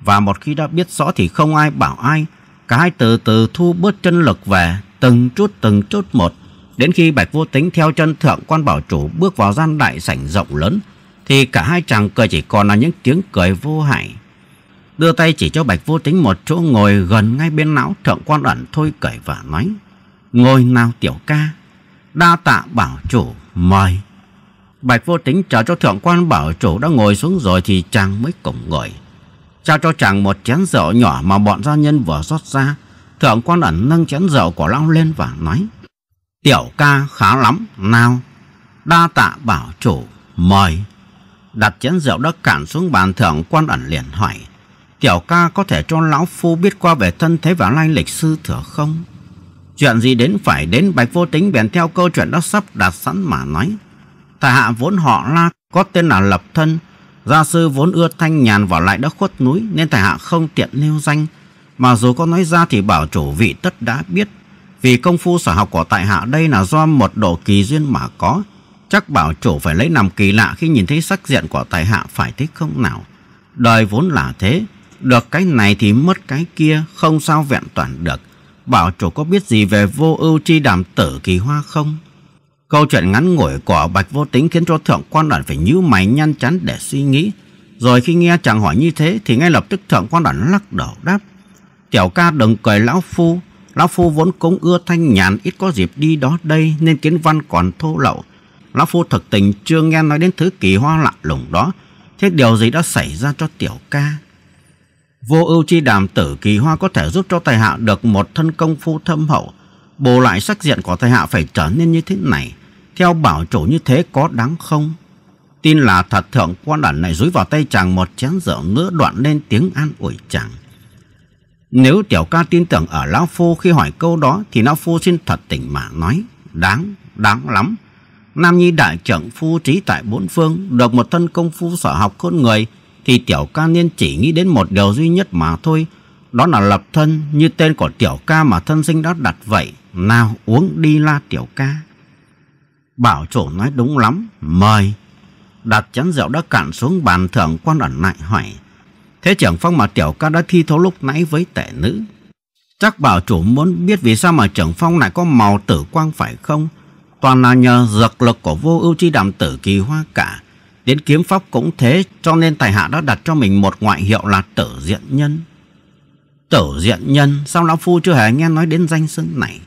Và một khi đã biết rõ thì không ai bảo ai, cả hai từ từ thu bớt chân lực về từng chút từng chút một. Đến khi Bạch Vô Tính theo chân thượng quan bảo chủ bước vào gian đại sảnh rộng lớn thì cả hai chàng cười chỉ còn là những tiếng cười vô hại. Đưa tay chỉ cho Bạch Vô Tính một chỗ ngồi gần ngay bên não thượng quan ẩn thôi cười và nói. Ngồi nào tiểu ca, đa tạ bảo chủ mời. Bạch Vô Tính chờ cho thượng quan bảo chủ đã ngồi xuống rồi thì chàng mới cùng ngồi. Trao cho chàng một chén rượu nhỏ mà bọn gia nhân vừa rót ra. Thượng quan ẩn nâng chén rượu của lão lên và nói. Tiểu ca khá lắm, nào. Đa tạ bảo chủ, mời đặt chén rượu đã cạn xuống bàn thượng quan ẩn liền hỏi tiểu ca có thể cho lão phu biết qua về thân thế và lai lịch sư thừa không chuyện gì đến phải đến bạch vô tính bèn theo câu chuyện đã sắp đặt sẵn mà nói tại hạ vốn họ la có tên là lập thân gia sư vốn ưa thanh nhàn vào lại đã khuất núi nên tại hạ không tiện nêu danh mà dù có nói ra thì bảo chủ vị tất đã biết vì công phu sở học của tại hạ đây là do một độ kỳ duyên mà có Chắc bảo chủ phải lấy làm kỳ lạ khi nhìn thấy sắc diện của tài hạ phải thích không nào. Đời vốn là thế, được cái này thì mất cái kia, không sao vẹn toàn được. Bảo chủ có biết gì về vô ưu chi đàm tử kỳ hoa không? Câu chuyện ngắn ngủi của Bạch Vô Tính khiến cho thượng quan đoàn phải nhíu mày nhăn chán để suy nghĩ. Rồi khi nghe chàng hỏi như thế thì ngay lập tức thượng quan đoàn lắc đầu đáp. Tiểu ca đừng cười lão phu, lão phu vốn cũng ưa thanh nhàn ít có dịp đi đó đây nên kiến văn còn thô lậu Lão Phu thực tình chưa nghe nói đến thứ kỳ hoa lạ lùng đó. Thế điều gì đã xảy ra cho tiểu ca? Vô ưu chi đàm tử kỳ hoa có thể giúp cho tài hạ được một thân công phu thâm hậu. Bù lại sắc diện của tài hạ phải trở nên như thế này. Theo bảo chủ như thế có đáng không? Tin là thật thượng quan đản này rúi vào tay chàng một chén rượu nữa đoạn lên tiếng an ủi chàng. Nếu tiểu ca tin tưởng ở Lão Phu khi hỏi câu đó thì Lão Phu xin thật tỉnh mà nói. Đáng, đáng lắm. Nam Nhi đại trưởng phu trí tại bốn phương, được một thân công phu sở học khôn người, thì tiểu ca niên chỉ nghĩ đến một điều duy nhất mà thôi, đó là lập thân như tên của tiểu ca mà thân sinh đã đặt vậy. Nào uống đi la tiểu ca. Bảo chủ nói đúng lắm, mời. Đặt chén rượu đã cạn xuống bàn thưởng quan ẩn lại hỏi. Thế trưởng phong mà tiểu ca đã thi thấu lúc nãy với tệ nữ. Chắc bảo chủ muốn biết vì sao mà trưởng phong lại có màu tử quang phải không? toàn là nhờ dược lực của vô ưu chi đàm tử kỳ hoa cả. Đến kiếm pháp cũng thế, cho nên tài hạ đã đặt cho mình một ngoại hiệu là tử diện nhân. Tử diện nhân, sao lão phu chưa hề nghe nói đến danh xưng này?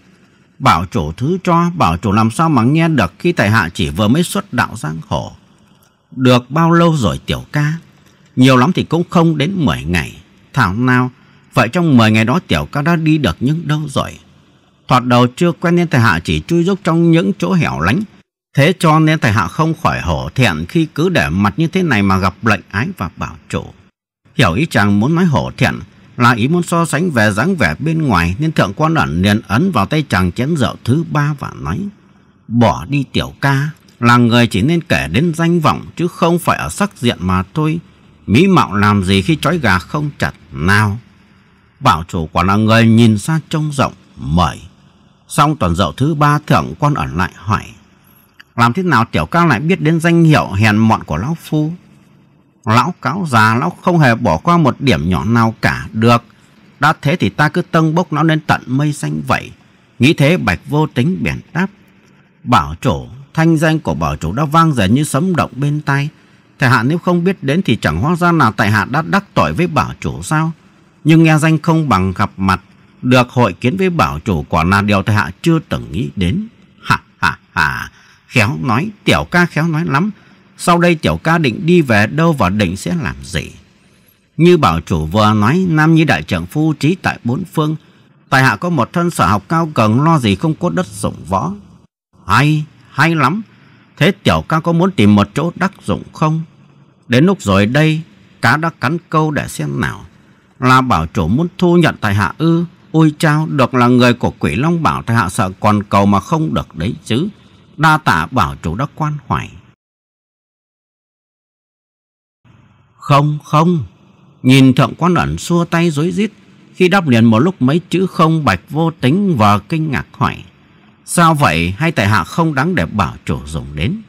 Bảo chủ thứ cho, bảo chủ làm sao mà nghe được khi tài hạ chỉ vừa mới xuất đạo giang hồ. Được bao lâu rồi tiểu ca? Nhiều lắm thì cũng không đến mười ngày. Thảo nào, vậy trong mười ngày đó tiểu ca đã đi được những đâu rồi? thoạt đầu chưa quen nên thầy hạ chỉ chui rúc trong những chỗ hẻo lánh. Thế cho nên thầy hạ không khỏi hổ thẹn khi cứ để mặt như thế này mà gặp lệnh ái và bảo chủ. Hiểu ý chàng muốn nói hổ thẹn là ý muốn so sánh về dáng vẻ bên ngoài nên thượng quan ẩn liền ấn vào tay chàng chén rượu thứ ba và nói bỏ đi tiểu ca là người chỉ nên kể đến danh vọng chứ không phải ở sắc diện mà thôi mỹ mạo làm gì khi trói gà không chặt nào bảo chủ quả là người nhìn xa trông rộng mời Xong tuần dậu thứ ba thượng quan ở lại hỏi Làm thế nào tiểu cao lại biết đến danh hiệu hèn mọn của lão phu Lão cáo già lão không hề bỏ qua một điểm nhỏ nào cả được Đã thế thì ta cứ tâng bốc nó lên tận mây xanh vậy Nghĩ thế bạch vô tính bèn đáp Bảo chủ thanh danh của bảo chủ đã vang dần như sấm động bên tai Tại hạ nếu không biết đến thì chẳng hóa ra nào tại hạ đã đắc tội với bảo chủ sao Nhưng nghe danh không bằng gặp mặt được hội kiến với bảo chủ quả là điều tại hạ chưa từng nghĩ đến. Ha ha ha, khéo nói, tiểu ca khéo nói lắm. Sau đây tiểu ca định đi về đâu và định sẽ làm gì? Như bảo chủ vừa nói, Nam Nhi đại trưởng phu trí tại bốn phương. Tài hạ có một thân sở học cao cần lo gì không có đất sủng võ. Hay, hay lắm. Thế tiểu ca có muốn tìm một chỗ đắc dụng không? Đến lúc rồi đây, cá đã cắn câu để xem nào. Là bảo chủ muốn thu nhận tài hạ ư Ôi chao, được là người của quỷ Long Bảo thì hạ sợ còn cầu mà không được đấy chứ. Đa tạ bảo chủ đã quan hoài. Không, không. Nhìn thượng quan ẩn xua tay rối rít Khi đáp liền một lúc mấy chữ không bạch vô tính và kinh ngạc hỏi. Sao vậy hay tại hạ không đáng để bảo chủ dùng đến?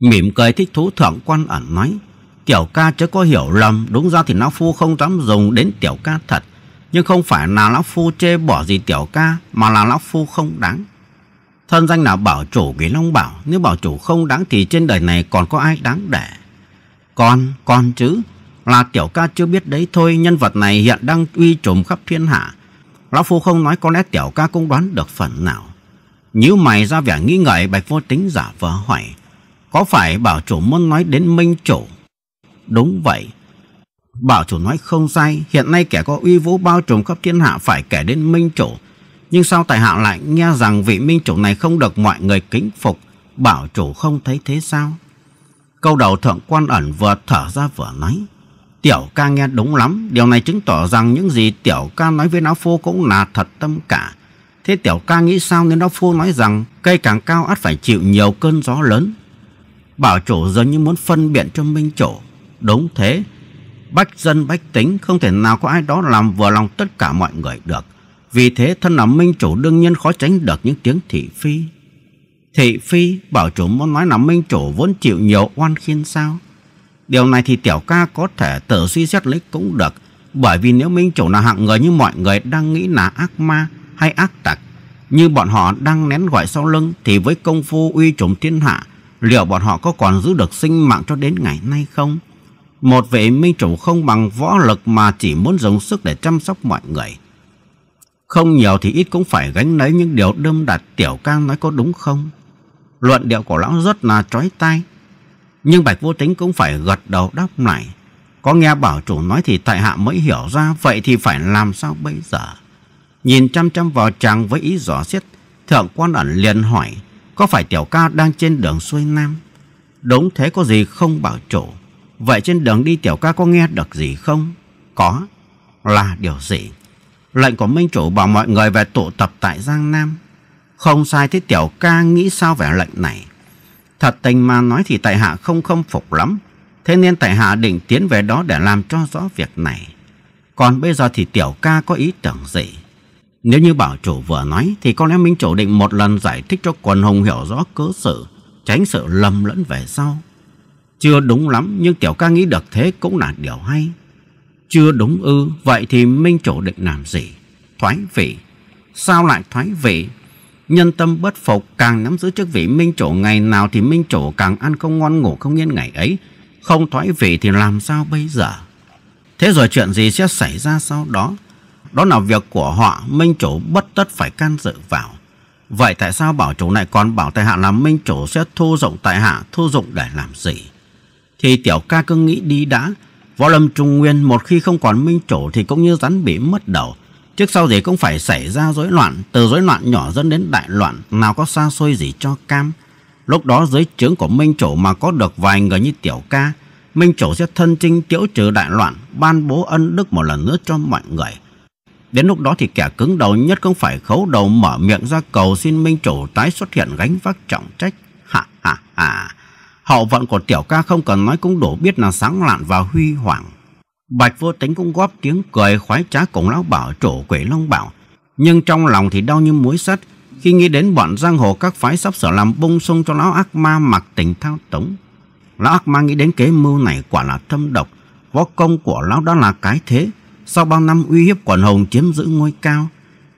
Mỉm cười thích thú thượng quan ẩn nói. Tiểu ca chớ có hiểu lầm, đúng ra thì nó phu không dám dùng đến tiểu ca thật. Nhưng không phải là lão phu chê bỏ gì tiểu ca Mà là lão phu không đáng Thân danh là bảo chủ Quý Long Bảo Nếu bảo chủ không đáng thì trên đời này còn có ai đáng để Con, con chứ Là tiểu ca chưa biết đấy thôi Nhân vật này hiện đang uy trùm khắp thiên hạ Lão phu không nói có lẽ tiểu ca cũng đoán được phần nào nhíu mày ra vẻ nghi ngợi Bạch Vô Tính giả vờ hỏi Có phải bảo chủ muốn nói đến minh chủ Đúng vậy Bảo chủ nói không sai, hiện nay kẻ có uy vũ bao trùm khắp thiên hạ phải kể đến minh chủ. Nhưng sao tài hạ lại nghe rằng vị minh chủ này không được mọi người kính phục, bảo chủ không thấy thế sao? Câu đầu thượng quan ẩn vừa thở ra vừa nói. Tiểu ca nghe đúng lắm, điều này chứng tỏ rằng những gì tiểu ca nói với lão phu cũng là thật tâm cả. Thế tiểu ca nghĩ sao nên lão phu nói rằng cây càng cao ắt phải chịu nhiều cơn gió lớn. Bảo chủ dường như muốn phân biện cho minh chủ. Đúng thế, Bách dân bách tính không thể nào có ai đó làm vừa lòng tất cả mọi người được. Vì thế thân là minh chủ đương nhiên khó tránh được những tiếng thị phi. Thị phi bảo chủ muốn nói là minh chủ vốn chịu nhiều oan khiên sao. Điều này thì tiểu ca có thể tự suy xét lấy cũng được. Bởi vì nếu minh chủ là hạng người như mọi người đang nghĩ là ác ma hay ác tặc như bọn họ đang nén gọi sau lưng thì với công phu uy trùm thiên hạ, liệu bọn họ có còn giữ được sinh mạng cho đến ngày nay không? một vị minh chủ không bằng võ lực mà chỉ muốn dùng sức để chăm sóc mọi người. Không nhiều thì ít cũng phải gánh lấy những điều đâm đặt tiểu cang nói có đúng không? Luận điệu của lão rất là trói tai. Nhưng Bạch Vô Tính cũng phải gật đầu đáp lại. Có nghe bảo chủ nói thì tại hạ mới hiểu ra vậy thì phải làm sao bây giờ? Nhìn chăm chăm vào chàng với ý rõ xiết, thượng quan ẩn liền hỏi có phải tiểu ca đang trên đường xuôi nam? Đúng thế có gì không bảo chủ? Vậy trên đường đi tiểu ca có nghe được gì không? Có. Là điều gì? Lệnh của Minh Chủ bảo mọi người về tụ tập tại Giang Nam. Không sai thế tiểu ca nghĩ sao về lệnh này. Thật tình mà nói thì tại hạ không không phục lắm. Thế nên tại hạ định tiến về đó để làm cho rõ việc này. Còn bây giờ thì tiểu ca có ý tưởng gì? Nếu như bảo chủ vừa nói thì có lẽ Minh Chủ định một lần giải thích cho quần hùng hiểu rõ cớ sự, tránh sự lầm lẫn về sau. Chưa đúng lắm nhưng Tiểu ca nghĩ được thế cũng là điều hay. Chưa đúng ư, vậy thì Minh Chủ định làm gì? Thoái vị. Sao lại thoái vị? Nhân tâm bất phục càng nắm giữ chức vị Minh Chủ ngày nào thì Minh Chủ càng ăn không ngon ngủ không yên ngày ấy. Không thoái vị thì làm sao bây giờ? Thế rồi chuyện gì sẽ xảy ra sau đó? Đó là việc của họ, Minh Chủ bất tất phải can dự vào. Vậy tại sao bảo chủ này còn bảo tại hạ làm Minh Chủ sẽ thu dụng tại hạ, thu dụng để làm gì? thì tiểu ca cứ nghĩ đi đã. Võ lâm trung nguyên một khi không còn minh chủ thì cũng như rắn bị mất đầu. Trước sau gì cũng phải xảy ra rối loạn, từ rối loạn nhỏ dẫn đến đại loạn, nào có xa xôi gì cho cam. Lúc đó dưới trướng của minh chủ mà có được vài người như tiểu ca, minh chủ sẽ thân chinh tiễu trừ đại loạn, ban bố ân đức một lần nữa cho mọi người. Đến lúc đó thì kẻ cứng đầu nhất cũng phải khấu đầu mở miệng ra cầu xin minh chủ tái xuất hiện gánh vác trọng trách. Ha ha ha. Hậu vận của tiểu ca không cần nói cũng đủ biết là sáng lạn và huy hoàng. Bạch vô tính cũng góp tiếng cười khoái trá cùng lão bảo trổ quỷ long bảo. Nhưng trong lòng thì đau như muối sắt khi nghĩ đến bọn giang hồ các phái sắp sửa làm bung sung cho lão ác ma mặc tình thao túng. Lão ác ma nghĩ đến kế mưu này quả là thâm độc. Võ công của lão đã là cái thế. Sau bao năm uy hiếp quần hồng chiếm giữ ngôi cao.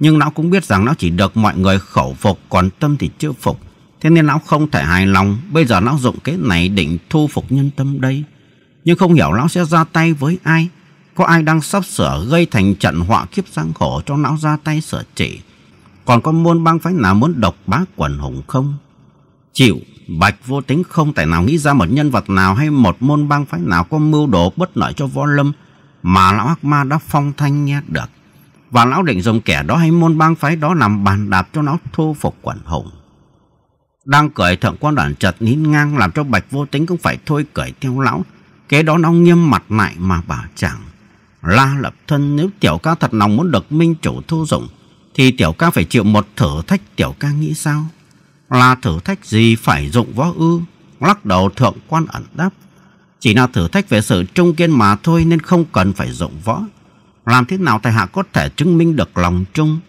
Nhưng lão cũng biết rằng lão chỉ được mọi người khẩu phục còn tâm thì chưa phục. Thế nên lão không thể hài lòng Bây giờ lão dụng kế này định thu phục nhân tâm đây Nhưng không hiểu lão sẽ ra tay với ai Có ai đang sắp sửa gây thành trận họa kiếp giang khổ cho lão ra tay sửa trị Còn có môn bang phái nào muốn độc bá quần hùng không Chịu Bạch vô tính không thể nào nghĩ ra một nhân vật nào Hay một môn bang phái nào có mưu đồ bất lợi cho võ lâm Mà lão ác ma đã phong thanh nghe được Và lão định dùng kẻ đó hay môn bang phái đó làm bàn đạp cho lão thu phục quần hùng đang cười thượng quan đoạn chật nín ngang làm cho bạch vô tính cũng phải thôi cười theo lão. Kế đó nó nghiêm mặt lại mà bảo chẳng. La lập thân nếu tiểu ca thật lòng muốn được minh chủ thu dụng thì tiểu ca phải chịu một thử thách tiểu ca nghĩ sao? Là thử thách gì phải dụng võ ư? Lắc đầu thượng quan ẩn đáp. Chỉ là thử thách về sự trung kiên mà thôi nên không cần phải dụng võ. Làm thế nào tài hạ có thể chứng minh được lòng trung?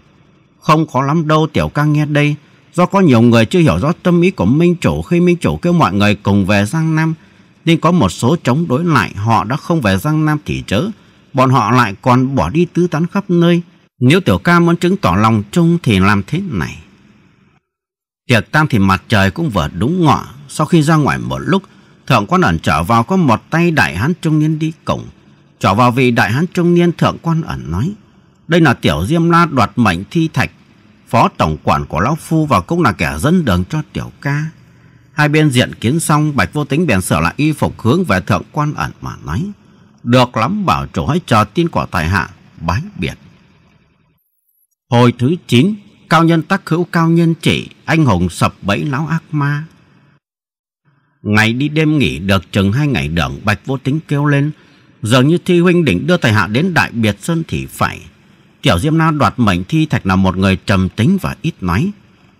Không khó lắm đâu tiểu ca nghe đây. Do có nhiều người chưa hiểu rõ tâm ý của Minh Chủ khi Minh Chủ kêu mọi người cùng về Giang Nam, nên có một số chống đối lại họ đã không về Giang Nam thì chớ. Bọn họ lại còn bỏ đi tứ tán khắp nơi. Nếu tiểu ca muốn chứng tỏ lòng trung thì làm thế này. Tiệc tam thì mặt trời cũng vừa đúng ngọ. Sau khi ra ngoài một lúc, thượng quan ẩn trở vào có một tay đại hán trung niên đi cổng. Trở vào vị đại hán trung niên thượng quan ẩn nói. Đây là tiểu diêm la đoạt mệnh thi thạch phó tổng quản của Lão Phu và cũng là kẻ dẫn đường cho tiểu ca. Hai bên diện kiến xong, Bạch Vô Tính bèn sửa lại y phục hướng về thượng quan ẩn mà nói. Được lắm bảo chủ hãy chờ tin của tài hạ, bái biệt. Hồi thứ chín, cao nhân tác hữu cao nhân chỉ, anh hùng sập bẫy lão ác ma. Ngày đi đêm nghỉ được chừng hai ngày đường, Bạch Vô Tính kêu lên, dường như thi huynh định đưa tài hạ đến Đại Biệt Sơn thì phải. Tiểu Diêm La đoạt mệnh thi thạch là một người trầm tính và ít nói.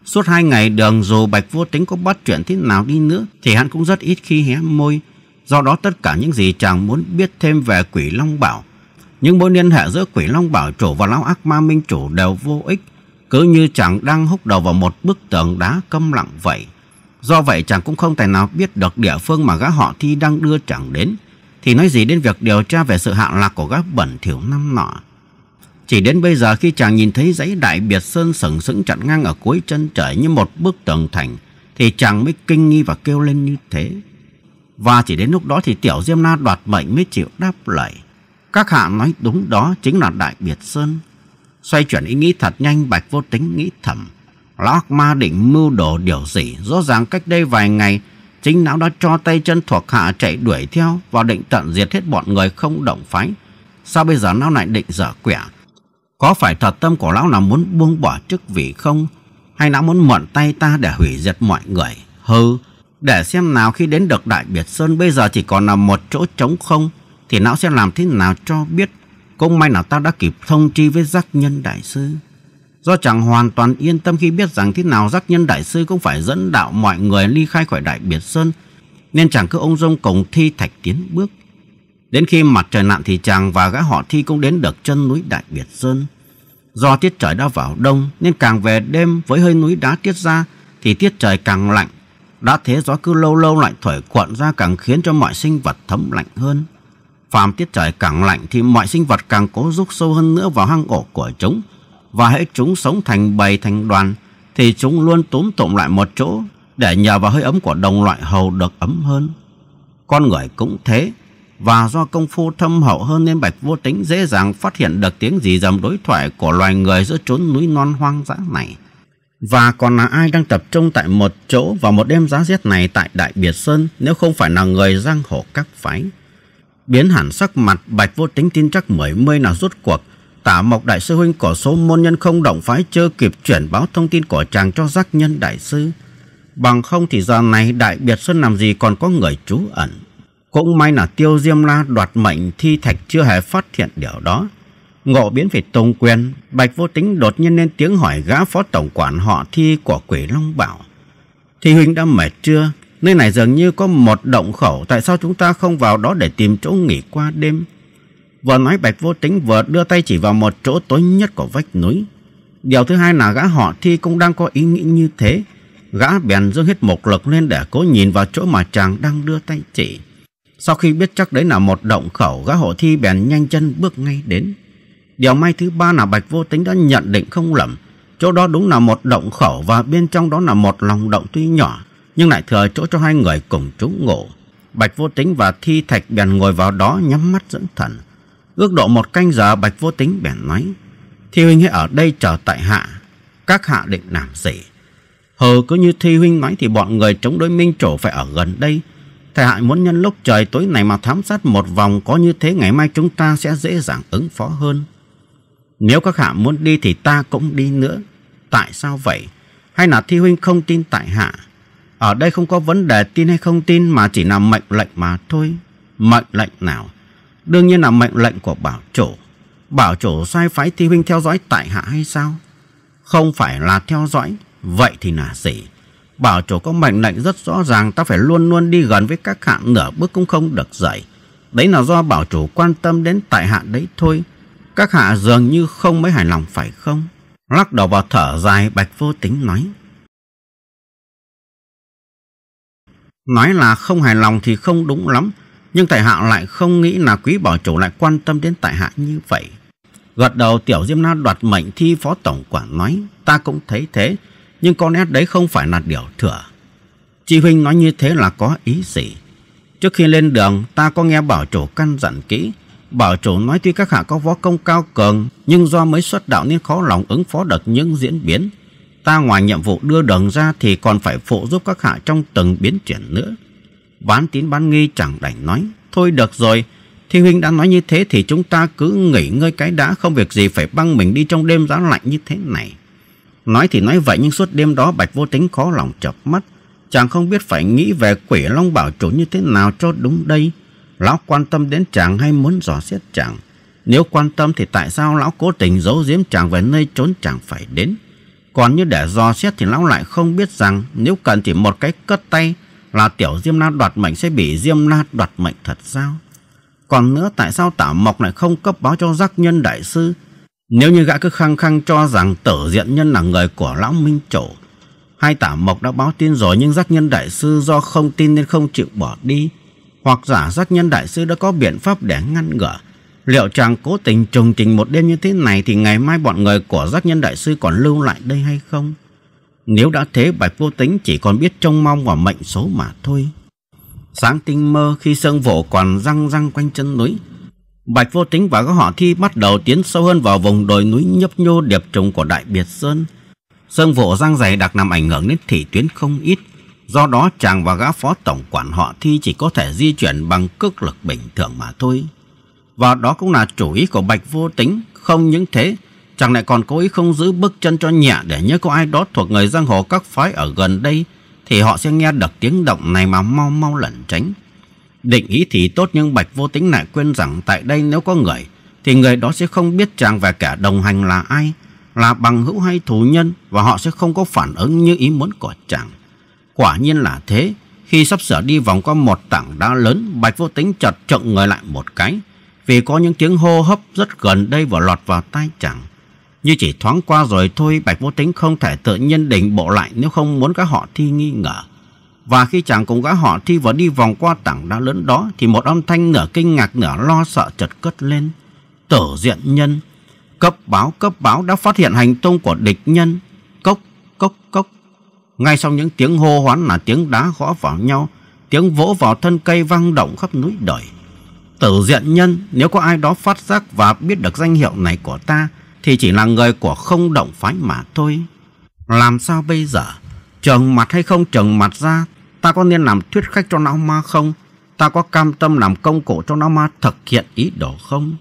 Suốt hai ngày đường dù Bạch Vô Tính có bắt chuyện thế nào đi nữa thì hắn cũng rất ít khi hé môi. Do đó tất cả những gì chàng muốn biết thêm về quỷ Long Bảo, những mối liên hệ giữa quỷ Long Bảo chủ và lão ác ma minh chủ đều vô ích, cứ như chàng đang húc đầu vào một bức tường đá câm lặng vậy. Do vậy chàng cũng không tài nào biết được địa phương mà gã họ thi đang đưa chàng đến, thì nói gì đến việc điều tra về sự hạ lạc của gã bẩn thiểu năm nọ. Chỉ đến bây giờ khi chàng nhìn thấy dãy đại biệt sơn sừng sững chặn ngang ở cuối chân trời như một bức tường thành thì chàng mới kinh nghi và kêu lên như thế. Và chỉ đến lúc đó thì tiểu Diêm Na đoạt mệnh mới chịu đáp lời. Các hạ nói đúng đó chính là đại biệt sơn. Xoay chuyển ý nghĩ thật nhanh bạch vô tính nghĩ thầm. Lão ác ma định mưu đồ điều gì rõ ràng cách đây vài ngày chính lão đã cho tay chân thuộc hạ chạy đuổi theo và định tận diệt hết bọn người không động phái. Sao bây giờ lão lại định dở quẻ có phải thật tâm của lão là muốn buông bỏ chức vị không? Hay lão muốn mượn tay ta để hủy diệt mọi người? Hừ, để xem nào khi đến được Đại Biệt Sơn bây giờ chỉ còn là một chỗ trống không thì lão sẽ làm thế nào cho biết. Cũng may nào ta đã kịp thông chi với giác nhân đại sư. Do chàng hoàn toàn yên tâm khi biết rằng thế nào giác nhân đại sư cũng phải dẫn đạo mọi người ly khai khỏi Đại Biệt Sơn nên chàng cứ ung dung cùng thi thạch tiến bước. Đến khi mặt trời lặn thì chàng và gã họ thi cũng đến được chân núi Đại Biệt Sơn. Do tiết trời đã vào đông nên càng về đêm với hơi núi đá tiết ra thì tiết trời càng lạnh. Đã thế gió cứ lâu lâu lại thổi cuộn ra càng khiến cho mọi sinh vật thấm lạnh hơn. Phàm tiết trời càng lạnh thì mọi sinh vật càng cố rút sâu hơn nữa vào hang ổ của chúng. Và hãy chúng sống thành bầy thành đoàn thì chúng luôn túm tụm lại một chỗ để nhờ vào hơi ấm của đồng loại hầu được ấm hơn. Con người cũng thế, và do công phu thâm hậu hơn nên Bạch Vô Tính dễ dàng phát hiện được tiếng gì dầm đối thoại của loài người giữa chốn núi non hoang dã này. Và còn là ai đang tập trung tại một chỗ vào một đêm giá rét này tại Đại Biệt Sơn nếu không phải là người giang hồ các phái. Biến hẳn sắc mặt Bạch Vô Tính tin chắc mười mươi là rút cuộc. Tả Mộc Đại Sư Huynh của số môn nhân không động phái chưa kịp chuyển báo thông tin của chàng cho giác nhân Đại Sư. Bằng không thì giờ này Đại Biệt Sơn làm gì còn có người trú ẩn. Cũng may là tiêu diêm la đoạt mệnh thi thạch chưa hề phát hiện điều đó. Ngộ biến phải Tông Quyền, Bạch Vô Tính đột nhiên lên tiếng hỏi gã phó tổng quản họ thi của quỷ Long Bảo. Thì huynh đã mệt chưa? Nơi này dường như có một động khẩu, tại sao chúng ta không vào đó để tìm chỗ nghỉ qua đêm? Vừa nói Bạch Vô Tính vừa đưa tay chỉ vào một chỗ tối nhất của vách núi. Điều thứ hai là gã họ thi cũng đang có ý nghĩ như thế. Gã bèn dâng hết một lực lên để cố nhìn vào chỗ mà chàng đang đưa tay chỉ. Sau khi biết chắc đấy là một động khẩu, gã hộ thi bèn nhanh chân bước ngay đến. Điều may thứ ba là Bạch Vô Tính đã nhận định không lầm. Chỗ đó đúng là một động khẩu và bên trong đó là một lòng động tuy nhỏ, nhưng lại thừa chỗ cho hai người cùng trú ngủ. Bạch Vô Tính và Thi Thạch bèn ngồi vào đó nhắm mắt dưỡng thần. Ước độ một canh giờ Bạch Vô Tính bèn nói, Thi huynh hãy ở đây chờ tại hạ, các hạ định làm gì? Hờ cứ như Thi huynh nói thì bọn người chống đối minh chủ phải ở gần đây, Thầy hại muốn nhân lúc trời tối này mà thám sát một vòng có như thế ngày mai chúng ta sẽ dễ dàng ứng phó hơn. Nếu các hạ muốn đi thì ta cũng đi nữa. Tại sao vậy? Hay là thi huynh không tin tại hạ? Ở đây không có vấn đề tin hay không tin mà chỉ là mệnh lệnh mà thôi. Mệnh lệnh nào? Đương nhiên là mệnh lệnh của bảo chủ. Bảo chủ sai phái thi huynh theo dõi tại hạ hay sao? Không phải là theo dõi, vậy thì là gì? Bảo chủ có mệnh lệnh rất rõ ràng ta phải luôn luôn đi gần với các hạ nửa bước cũng không được dậy. Đấy là do bảo chủ quan tâm đến tại hạ đấy thôi. Các hạ dường như không mấy hài lòng phải không? Lắc đầu vào thở dài bạch vô tính nói. Nói là không hài lòng thì không đúng lắm. Nhưng tại hạ lại không nghĩ là quý bảo chủ lại quan tâm đến tại hạ như vậy. Gật đầu tiểu diêm na đoạt mệnh thi phó tổng quản nói. Ta cũng thấy thế nhưng con nét đấy không phải là điều thừa. Chị Huynh nói như thế là có ý gì? Trước khi lên đường, ta có nghe bảo chủ căn dặn kỹ. Bảo chủ nói tuy các hạ có võ công cao cường, nhưng do mới xuất đạo nên khó lòng ứng phó được những diễn biến. Ta ngoài nhiệm vụ đưa đường ra thì còn phải phụ giúp các hạ trong từng biến chuyển nữa. Bán tín bán nghi chẳng đành nói. Thôi được rồi, thì huynh đã nói như thế thì chúng ta cứ nghỉ ngơi cái đã không việc gì phải băng mình đi trong đêm giá lạnh như thế này. Nói thì nói vậy nhưng suốt đêm đó Bạch Vô Tính khó lòng chập mắt. Chàng không biết phải nghĩ về quỷ Long Bảo Chủ như thế nào cho đúng đây. Lão quan tâm đến chàng hay muốn dò xét chàng? Nếu quan tâm thì tại sao lão cố tình giấu giếm chàng về nơi trốn chàng phải đến? Còn như để dò xét thì lão lại không biết rằng nếu cần chỉ một cái cất tay là tiểu Diêm La đoạt mệnh sẽ bị Diêm La đoạt mệnh thật sao? Còn nữa tại sao Tả Mộc lại không cấp báo cho giác nhân đại sư nếu như gã cứ khăng khăng cho rằng tử diện nhân là người của lão minh chủ Hai tả mộc đã báo tin rồi nhưng giác nhân đại sư do không tin nên không chịu bỏ đi Hoặc giả giác nhân đại sư đã có biện pháp để ngăn ngừa Liệu chàng cố tình trùng trình một đêm như thế này thì ngày mai bọn người của giác nhân đại sư còn lưu lại đây hay không? Nếu đã thế bạch vô tính chỉ còn biết trông mong vào mệnh số mà thôi Sáng tinh mơ khi sơn vỗ còn răng răng quanh chân núi Bạch Vô Tính và các họ thi bắt đầu tiến sâu hơn vào vùng đồi núi nhấp nhô điệp trùng của Đại Biệt Sơn. Sơn vụ răng dày đặc nằm ảnh hưởng đến thị tuyến không ít, do đó chàng và gã phó tổng quản họ thi chỉ có thể di chuyển bằng cước lực bình thường mà thôi. Và đó cũng là chủ ý của Bạch Vô Tính, không những thế, chàng lại còn cố ý không giữ bước chân cho nhẹ để nhớ có ai đó thuộc người giang hồ các phái ở gần đây thì họ sẽ nghe được tiếng động này mà mau mau lẩn tránh. Định ý thì tốt nhưng Bạch Vô Tính lại quên rằng tại đây nếu có người thì người đó sẽ không biết chàng và kẻ đồng hành là ai, là bằng hữu hay thù nhân và họ sẽ không có phản ứng như ý muốn của chàng. Quả nhiên là thế, khi sắp sửa đi vòng qua một tảng đá lớn, Bạch Vô Tính chợt chậm người lại một cái vì có những tiếng hô hấp rất gần đây và lọt vào tai chàng. Như chỉ thoáng qua rồi thôi, Bạch Vô Tính không thể tự nhiên định bộ lại nếu không muốn các họ thi nghi ngờ. Và khi chàng cùng gã họ thi vừa đi vòng qua tảng đá lớn đó thì một âm thanh nửa kinh ngạc nửa lo sợ chợt cất lên. Tử diện nhân, cấp báo cấp báo đã phát hiện hành tung của địch nhân. Cốc, cốc, cốc. Ngay sau những tiếng hô hoán là tiếng đá gõ vào nhau, tiếng vỗ vào thân cây vang động khắp núi đời. Tử diện nhân, nếu có ai đó phát giác và biết được danh hiệu này của ta thì chỉ là người của không động phái mà thôi. Làm sao bây giờ? Trần mặt hay không trần mặt ra, ta có nên làm thuyết khách cho lão ma không? Ta có cam tâm làm công cụ cho lão ma thực hiện ý đồ không?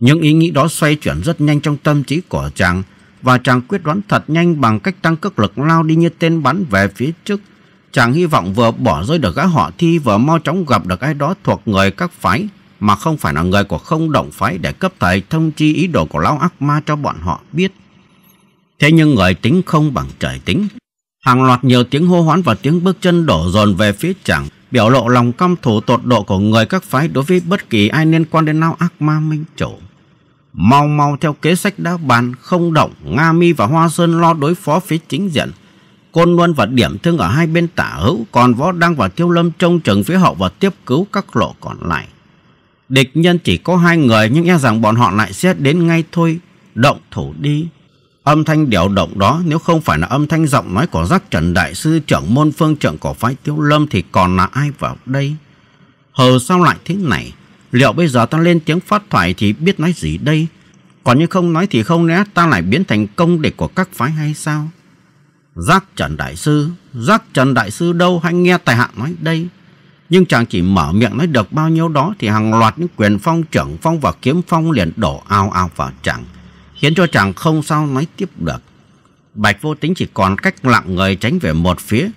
Những ý nghĩ đó xoay chuyển rất nhanh trong tâm trí của chàng và chàng quyết đoán thật nhanh bằng cách tăng cước lực lao đi như tên bắn về phía trước. Chàng hy vọng vừa bỏ rơi được gã họ thi vừa mau chóng gặp được ai đó thuộc người các phái mà không phải là người của không động phái để cấp thầy thông chi ý đồ của lão ác ma cho bọn họ biết. Thế nhưng người tính không bằng trời tính hàng loạt nhiều tiếng hô hoán và tiếng bước chân đổ dồn về phía chẳng biểu lộ lòng căm thù tột độ của người các phái đối với bất kỳ ai liên quan đến lao ác ma minh chủ. Mau mau theo kế sách đã bàn, không động, Nga Mi và Hoa Sơn lo đối phó phía chính diện. Côn Luân và Điểm Thương ở hai bên tả hữu, còn Võ Đăng và Tiêu Lâm trông chừng phía hậu và tiếp cứu các lộ còn lại. Địch nhân chỉ có hai người nhưng e rằng bọn họ lại sẽ đến ngay thôi, động thủ đi. Âm thanh điều động đó nếu không phải là âm thanh giọng nói của giác trần đại sư trưởng môn phương trưởng của phái tiêu lâm thì còn là ai vào đây? Hờ sao lại thế này? Liệu bây giờ ta lên tiếng phát thoại thì biết nói gì đây? Còn như không nói thì không lẽ ta lại biến thành công địch của các phái hay sao? Giác Trần Đại Sư, Giác Trần Đại Sư đâu hay nghe tài hạ nói đây? Nhưng chàng chỉ mở miệng nói được bao nhiêu đó thì hàng loạt những quyền phong trưởng phong và kiếm phong liền đổ ao ao vào chàng khiến cho chàng không sao nói tiếp được. Bạch vô tính chỉ còn cách lặng người tránh về một phía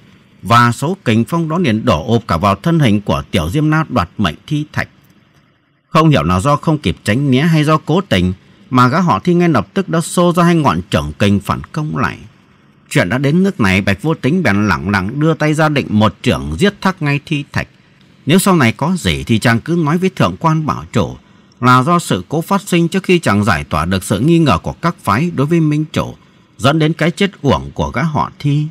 và số kình phong đó liền đổ ộp cả vào thân hình của tiểu diêm na đoạt mệnh thi thạch. Không hiểu nào do không kịp tránh né hay do cố tình mà gã họ thi ngay lập tức đã xô ra hai ngọn trưởng kình phản công lại. Chuyện đã đến nước này Bạch vô tính bèn lặng lặng đưa tay ra định một trưởng giết thắc ngay thi thạch. Nếu sau này có gì thì chàng cứ nói với thượng quan bảo chủ là do sự cố phát sinh trước khi chàng giải tỏa được sự nghi ngờ của các phái đối với Minh Chủ, dẫn đến cái chết uổng của gã họ thi.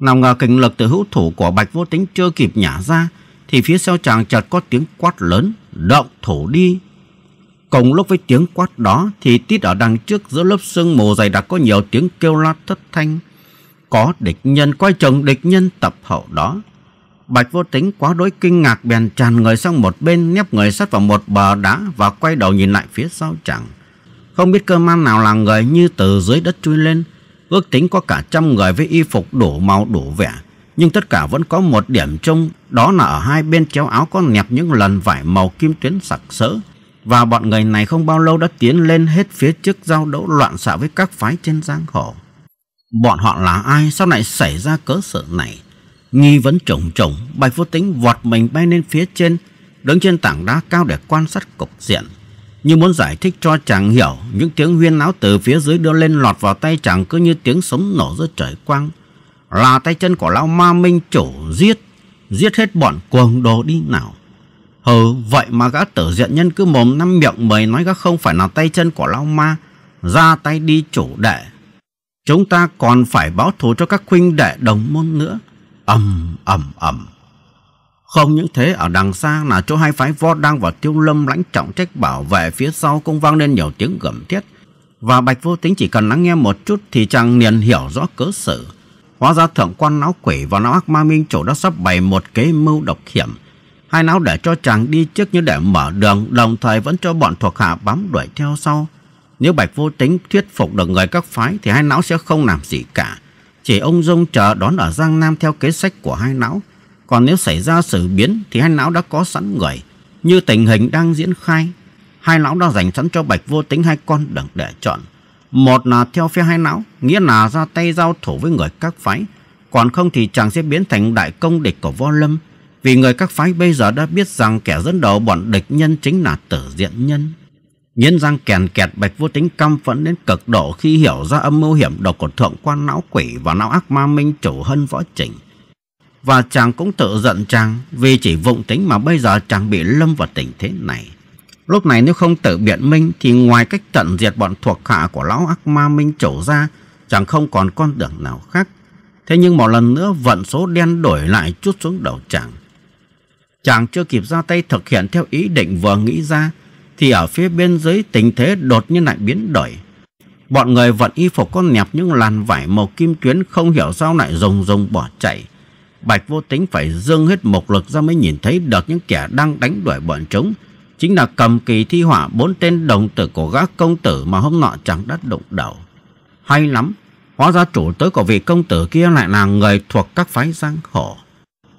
Nào ngờ kinh lực từ hữu thủ của Bạch Vô Tính chưa kịp nhả ra, thì phía sau chàng chợt có tiếng quát lớn, động thủ đi. Cùng lúc với tiếng quát đó thì tít ở đằng trước giữa lớp sương mù dày đặc có nhiều tiếng kêu la thất thanh. Có địch nhân quay chồng địch nhân tập hậu đó. Bạch vô tính quá đối kinh ngạc bèn tràn người sang một bên nép người sát vào một bờ đá và quay đầu nhìn lại phía sau chẳng. Không biết cơ man nào là người như từ dưới đất chui lên. Ước tính có cả trăm người với y phục đủ màu đủ vẻ. Nhưng tất cả vẫn có một điểm chung đó là ở hai bên chéo áo có nẹp những lần vải màu kim tuyến sặc sỡ. Và bọn người này không bao lâu đã tiến lên hết phía trước giao đấu loạn xạ với các phái trên giang hồ. Bọn họ là ai? Sao lại xảy ra cớ sự này? Nghi vấn trồng trồng, Bạch Vô Tính vọt mình bay lên phía trên, đứng trên tảng đá cao để quan sát cục diện. Như muốn giải thích cho chàng hiểu, những tiếng huyên náo từ phía dưới đưa lên lọt vào tay chàng cứ như tiếng sấm nổ giữa trời quang. Là tay chân của lão ma minh chủ giết, giết hết bọn cuồng đồ đi nào. Hừ, vậy mà gã tử diện nhân cứ mồm năm miệng mười nói gã không phải là tay chân của lão ma, ra tay đi chủ đệ. Chúng ta còn phải báo thù cho các huynh đệ đồng môn nữa ầm ầm ầm. Không những thế ở đằng xa là chỗ hai phái võ đang và tiêu lâm lãnh trọng trách bảo vệ phía sau cũng vang lên nhiều tiếng gầm thét. Và Bạch Vô Tính chỉ cần lắng nghe một chút thì chàng liền hiểu rõ cớ sự. Hóa ra thượng quan não quỷ và não ác ma minh chủ đã sắp bày một kế mưu độc hiểm. Hai não để cho chàng đi trước như để mở đường đồng thời vẫn cho bọn thuộc hạ bám đuổi theo sau. Nếu Bạch Vô Tính thuyết phục được người các phái thì hai não sẽ không làm gì cả chỉ ông Dông chờ đón ở Giang Nam theo kế sách của hai não Còn nếu xảy ra sự biến thì hai não đã có sẵn người. Như tình hình đang diễn khai, hai não đã dành sẵn cho Bạch Vô Tính hai con đường để chọn. Một là theo phe hai não nghĩa là ra tay giao thủ với người các phái. Còn không thì chàng sẽ biến thành đại công địch của vô Lâm. Vì người các phái bây giờ đã biết rằng kẻ dẫn đầu bọn địch nhân chính là tử diện nhân. Nghiến răng kèn kẹt bạch vô tính căm phẫn đến cực độ khi hiểu ra âm mưu hiểm độc của thượng quan não quỷ và não ác ma minh chủ hân võ trình. Và chàng cũng tự giận chàng vì chỉ vụng tính mà bây giờ chàng bị lâm vào tình thế này. Lúc này nếu không tự biện minh thì ngoài cách tận diệt bọn thuộc hạ của lão ác ma minh chủ ra, chàng không còn con đường nào khác. Thế nhưng một lần nữa vận số đen đổi lại chút xuống đầu chàng. Chàng chưa kịp ra tay thực hiện theo ý định vừa nghĩ ra, thì ở phía bên dưới tình thế đột nhiên lại biến đổi. Bọn người vận y phục con nẹp những làn vải màu kim tuyến không hiểu sao lại rồng rồng bỏ chạy. Bạch vô tính phải dâng hết mộc lực ra mới nhìn thấy được những kẻ đang đánh đuổi bọn chúng. Chính là cầm kỳ thi hỏa bốn tên đồng tử của gác công tử mà hôm nọ chẳng đắt đụng đầu. Hay lắm, hóa ra chủ tới của vị công tử kia lại là người thuộc các phái giang hồ.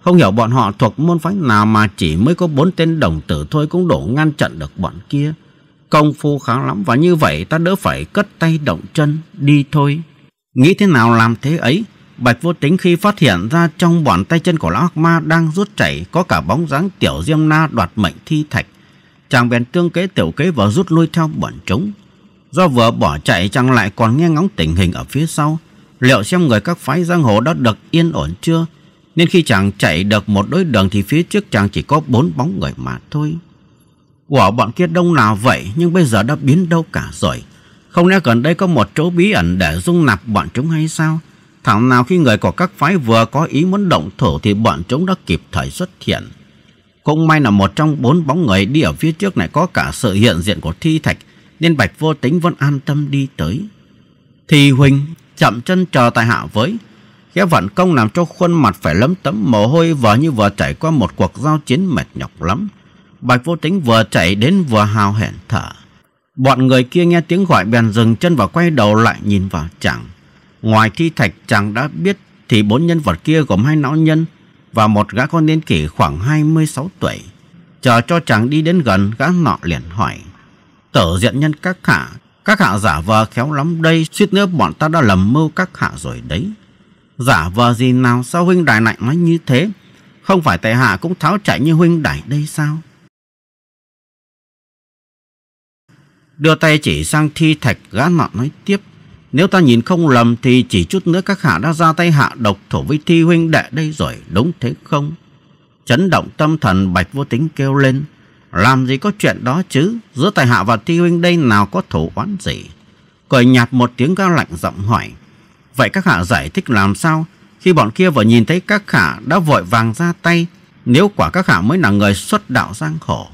Không hiểu bọn họ thuộc môn phái nào mà chỉ mới có bốn tên đồng tử thôi cũng đủ ngăn chặn được bọn kia. Công phu khá lắm và như vậy ta đỡ phải cất tay động chân, đi thôi. Nghĩ thế nào làm thế ấy, Bạch Vô Tính khi phát hiện ra trong bọn tay chân của lão Hắc Ma đang rút chảy có cả bóng dáng tiểu Diêm Na đoạt mệnh thi thạch. Chàng bèn tương kế tiểu kế và rút lui theo bọn chúng. Do vừa bỏ chạy chàng lại còn nghe ngóng tình hình ở phía sau. Liệu xem người các phái giang hồ đã được yên ổn chưa? Nên khi chàng chạy được một đôi đường Thì phía trước chàng chỉ có bốn bóng người mà thôi quả bọn kia đông nào vậy Nhưng bây giờ đã biến đâu cả rồi Không lẽ gần đây có một chỗ bí ẩn Để dung nạp bọn chúng hay sao Thảo nào khi người của các phái vừa có ý muốn động thủ Thì bọn chúng đã kịp thời xuất hiện Cũng may là một trong bốn bóng người đi ở phía trước này Có cả sự hiện diện của thi thạch Nên Bạch vô tính vẫn an tâm đi tới Thì Huỳnh chậm chân chờ tại hạ với Khẽ vận công làm cho khuôn mặt phải lấm tấm mồ hôi vừa như vừa trải qua một cuộc giao chiến mệt nhọc lắm. Bạch vô tính vừa chạy đến vừa hào hẹn thở. Bọn người kia nghe tiếng gọi bèn dừng chân và quay đầu lại nhìn vào chàng. Ngoài thi thạch chàng đã biết thì bốn nhân vật kia gồm hai não nhân và một gã con niên kỷ khoảng 26 tuổi. Chờ cho chàng đi đến gần, gã nọ liền hỏi. Tử diện nhân các hạ, các hạ giả vờ khéo lắm đây, suýt nữa bọn ta đã lầm mưu các hạ rồi đấy. Giả vờ gì nào sao huynh đại lại nói như thế? Không phải tại hạ cũng tháo chạy như huynh đại đây sao? Đưa tay chỉ sang thi thạch gã nọ nói tiếp. Nếu ta nhìn không lầm thì chỉ chút nữa các hạ đã ra tay hạ độc thủ với thi huynh đệ đây rồi đúng thế không? Chấn động tâm thần bạch vô tính kêu lên. Làm gì có chuyện đó chứ Giữa tài hạ và thi huynh đây nào có thủ oán gì Cười nhạt một tiếng cao lạnh giọng hỏi Vậy các hạ giải thích làm sao khi bọn kia vừa nhìn thấy các hạ đã vội vàng ra tay nếu quả các hạ mới là người xuất đạo giang khổ.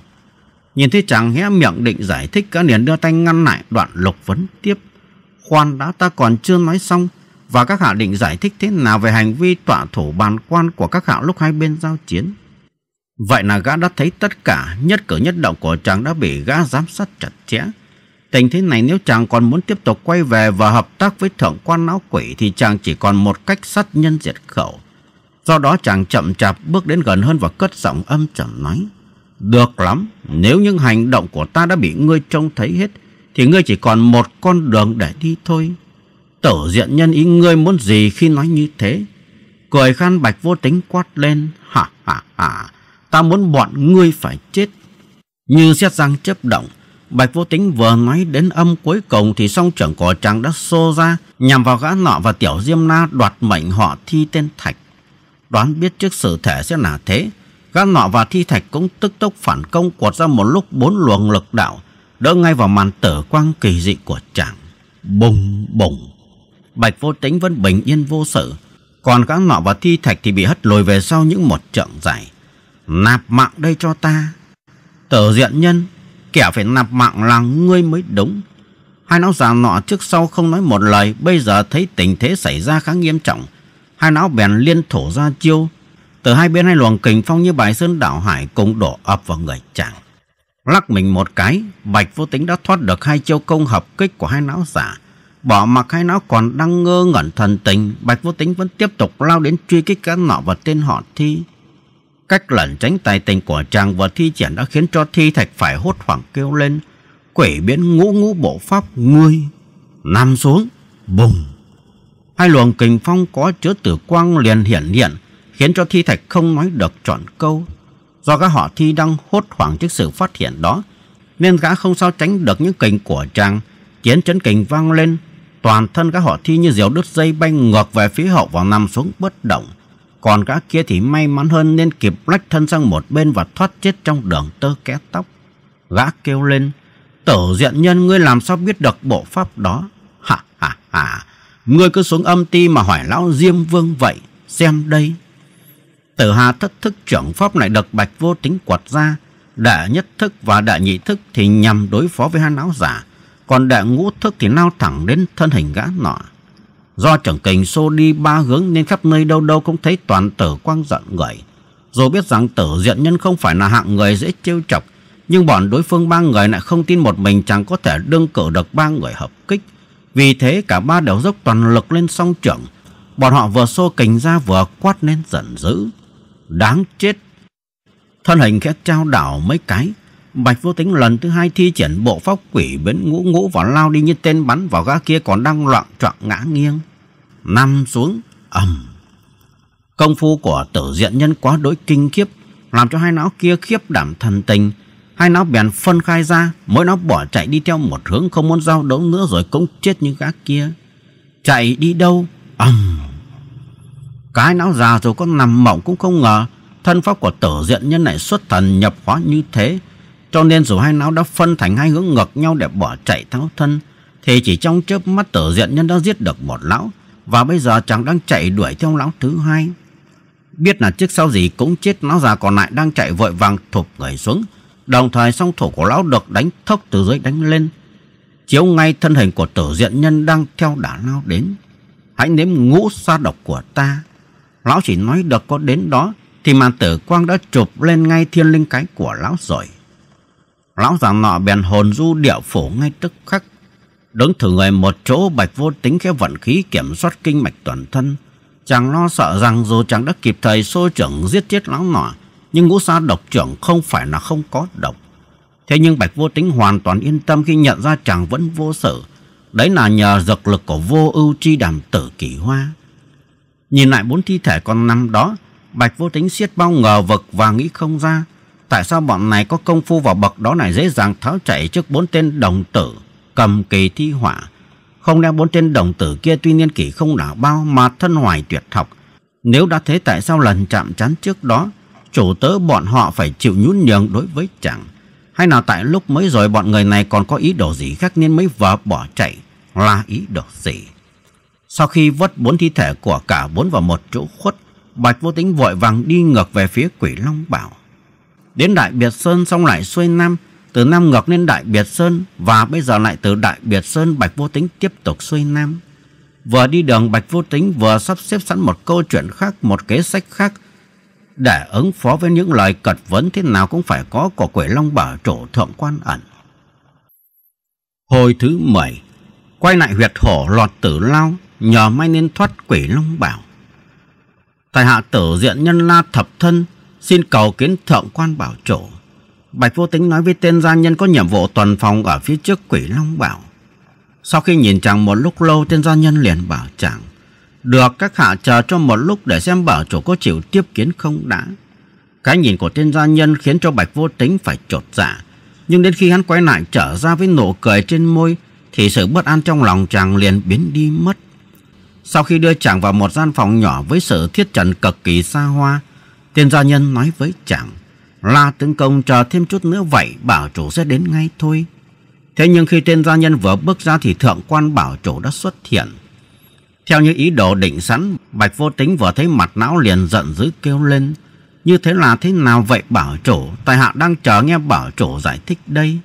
Nhìn thấy chàng hé miệng định giải thích gã liền đưa tay ngăn lại đoạn lục vấn tiếp. Khoan đã ta còn chưa nói xong và các hạ định giải thích thế nào về hành vi tọa thủ bàn quan của các hạ lúc hai bên giao chiến. Vậy là gã đã thấy tất cả nhất cử nhất động của chàng đã bị gã giám sát chặt chẽ. Tình thế này nếu chàng còn muốn tiếp tục quay về và hợp tác với thượng quan não quỷ thì chàng chỉ còn một cách sát nhân diệt khẩu. Do đó chàng chậm chạp bước đến gần hơn và cất giọng âm trầm nói. Được lắm, nếu những hành động của ta đã bị ngươi trông thấy hết thì ngươi chỉ còn một con đường để đi thôi. Tử diện nhân ý ngươi muốn gì khi nói như thế? Cười khan bạch vô tính quát lên. Hả hả hả, ta muốn bọn ngươi phải chết. Như xét răng chấp động. Bạch Vô Tính vừa nói đến âm cuối cùng thì song trưởng cổ trắng đã xô ra nhằm vào gã nọ và tiểu diêm na đoạt mệnh họ thi tên Thạch. Đoán biết trước sự thể sẽ là thế, gã nọ và thi Thạch cũng tức tốc phản công quật ra một lúc bốn luồng lực đạo đỡ ngay vào màn tở quang kỳ dị của chàng. Bùng bùng! Bạch Vô Tính vẫn bình yên vô sự, còn gã nọ và thi Thạch thì bị hất lùi về sau những một trận dài. Nạp mạng đây cho ta! tở diện nhân kẻ phải nạp mạng là ngươi mới đúng. Hai não già nọ trước sau không nói một lời, bây giờ thấy tình thế xảy ra khá nghiêm trọng. Hai não bèn liên thổ ra chiêu. Từ hai bên hai luồng kình phong như bài sơn đảo hải cùng đổ ập vào người chàng. Lắc mình một cái, Bạch Vô Tính đã thoát được hai chiêu công hợp kích của hai não giả. Bỏ mặc hai não còn đang ngơ ngẩn thần tình, Bạch Vô Tính vẫn tiếp tục lao đến truy kích các nọ và tên họ thi. Cách lẩn tránh tài tình của chàng và thi triển đã khiến cho thi thạch phải hốt hoảng kêu lên. Quỷ biến ngũ ngũ bộ pháp ngươi. Nằm xuống. Bùng. Hai luồng kình phong có chứa tử quang liền hiển hiện khiến cho thi thạch không nói được chọn câu. Do các họ thi đang hốt hoảng trước sự phát hiện đó nên gã không sao tránh được những kình của chàng. Chiến chấn kình vang lên toàn thân các họ thi như diều đứt dây bay ngược về phía hậu và nằm xuống bất động. Còn gã kia thì may mắn hơn nên kịp lách thân sang một bên và thoát chết trong đường tơ ké tóc. Gã kêu lên, tử diện nhân ngươi làm sao biết được bộ pháp đó? Hả hả hả, ngươi cứ xuống âm ti mà hỏi lão Diêm Vương vậy, xem đây. Tử Hà thất thức trưởng pháp lại được bạch vô tính quật ra, đệ nhất thức và đệ nhị thức thì nhằm đối phó với hai lão giả, còn đệ ngũ thức thì lao thẳng đến thân hình gã nọ. Do trưởng kình xô đi ba hướng nên khắp nơi đâu đâu cũng thấy toàn tử quang giận người. Dù biết rằng tử diện nhân không phải là hạng người dễ trêu chọc, nhưng bọn đối phương ba người lại không tin một mình chẳng có thể đương cử được ba người hợp kích. Vì thế cả ba đều dốc toàn lực lên song trưởng. Bọn họ vừa xô kình ra vừa quát lên giận dữ. Đáng chết! Thân hình khẽ trao đảo mấy cái, Bạch vô tính lần thứ hai thi triển bộ pháp quỷ biến ngũ ngũ vào lao đi như tên bắn vào gã kia còn đang loạn trọng ngã nghiêng. Năm xuống, ầm. Công phu của tử diện nhân quá đối kinh khiếp, làm cho hai não kia khiếp đảm thần tình. Hai não bèn phân khai ra, mỗi não bỏ chạy đi theo một hướng không muốn giao đấu nữa rồi cũng chết như gã kia. Chạy đi đâu? Ầm. Cái não già rồi có nằm mộng cũng không ngờ, thân pháp của tử diện nhân lại xuất thần nhập hóa như thế cho nên dù hai lão đã phân thành hai hướng ngược nhau để bỏ chạy tháo thân, thì chỉ trong chớp mắt tử diện nhân đã giết được một lão, và bây giờ chàng đang chạy đuổi theo lão thứ hai. Biết là chiếc sau gì cũng chết lão già còn lại đang chạy vội vàng thụp người xuống, đồng thời song thủ của lão được đánh thốc từ dưới đánh lên. Chiếu ngay thân hình của tử diện nhân đang theo đả lao đến. Hãy nếm ngũ sa độc của ta. Lão chỉ nói được có đến đó thì màn tử quang đã chụp lên ngay thiên linh cái của lão rồi. Lão già nọ bèn hồn du điệu phổ ngay tức khắc. Đứng thử người một chỗ bạch vô tính khéo vận khí kiểm soát kinh mạch toàn thân. Chàng lo sợ rằng dù chàng đã kịp thời xô trưởng giết chết lão nọ, nhưng ngũ sa độc trưởng không phải là không có độc. Thế nhưng bạch vô tính hoàn toàn yên tâm khi nhận ra chàng vẫn vô sự. Đấy là nhờ dược lực của vô ưu chi đàm tử kỳ hoa. Nhìn lại bốn thi thể con năm đó, bạch vô tính siết bao ngờ vực và nghĩ không ra tại sao bọn này có công phu vào bậc đó này dễ dàng tháo chạy trước bốn tên đồng tử cầm kỳ thi hỏa. Không lẽ bốn tên đồng tử kia tuy nhiên kỷ không đảo bao mà thân hoài tuyệt học. Nếu đã thế tại sao lần chạm chán trước đó, chủ tớ bọn họ phải chịu nhún nhường đối với chàng. Hay nào tại lúc mới rồi bọn người này còn có ý đồ gì khác nên mới vờ bỏ chạy là ý đồ gì? Sau khi vất bốn thi thể của cả bốn vào một chỗ khuất, Bạch Vô Tính vội vàng đi ngược về phía Quỷ Long Bảo đến Đại Biệt Sơn xong lại xuôi Nam, từ Nam ngược lên Đại Biệt Sơn và bây giờ lại từ Đại Biệt Sơn Bạch Vô Tính tiếp tục xuôi Nam. Vừa đi đường Bạch Vô Tính vừa sắp xếp sẵn một câu chuyện khác, một kế sách khác để ứng phó với những lời cật vấn thế nào cũng phải có của quỷ long bảo chỗ thượng quan ẩn. Hồi thứ 10 Quay lại huyệt hổ lọt tử lao Nhờ may nên thoát quỷ long bảo Tài hạ tử diện nhân la thập thân Xin cầu kiến thượng quan bảo chủ. Bạch vô tính nói với tên gia nhân có nhiệm vụ tuần phòng ở phía trước quỷ long bảo. Sau khi nhìn chàng một lúc lâu tên gia nhân liền bảo chàng. Được các hạ chờ cho một lúc để xem bảo chủ có chịu tiếp kiến không đã. Cái nhìn của tên gia nhân khiến cho bạch vô tính phải trột dạ. Nhưng đến khi hắn quay lại trở ra với nụ cười trên môi thì sự bất an trong lòng chàng liền biến đi mất. Sau khi đưa chàng vào một gian phòng nhỏ với sự thiết trần cực kỳ xa hoa, tiên gia nhân nói với chàng, La tướng công chờ thêm chút nữa vậy, bảo chủ sẽ đến ngay thôi. Thế nhưng khi tên gia nhân vừa bước ra thì thượng quan bảo chủ đã xuất hiện. Theo như ý đồ định sẵn, Bạch Vô Tính vừa thấy mặt não liền giận dữ kêu lên. Như thế là thế nào vậy bảo chủ? Tài hạ đang chờ nghe bảo chủ giải thích đây.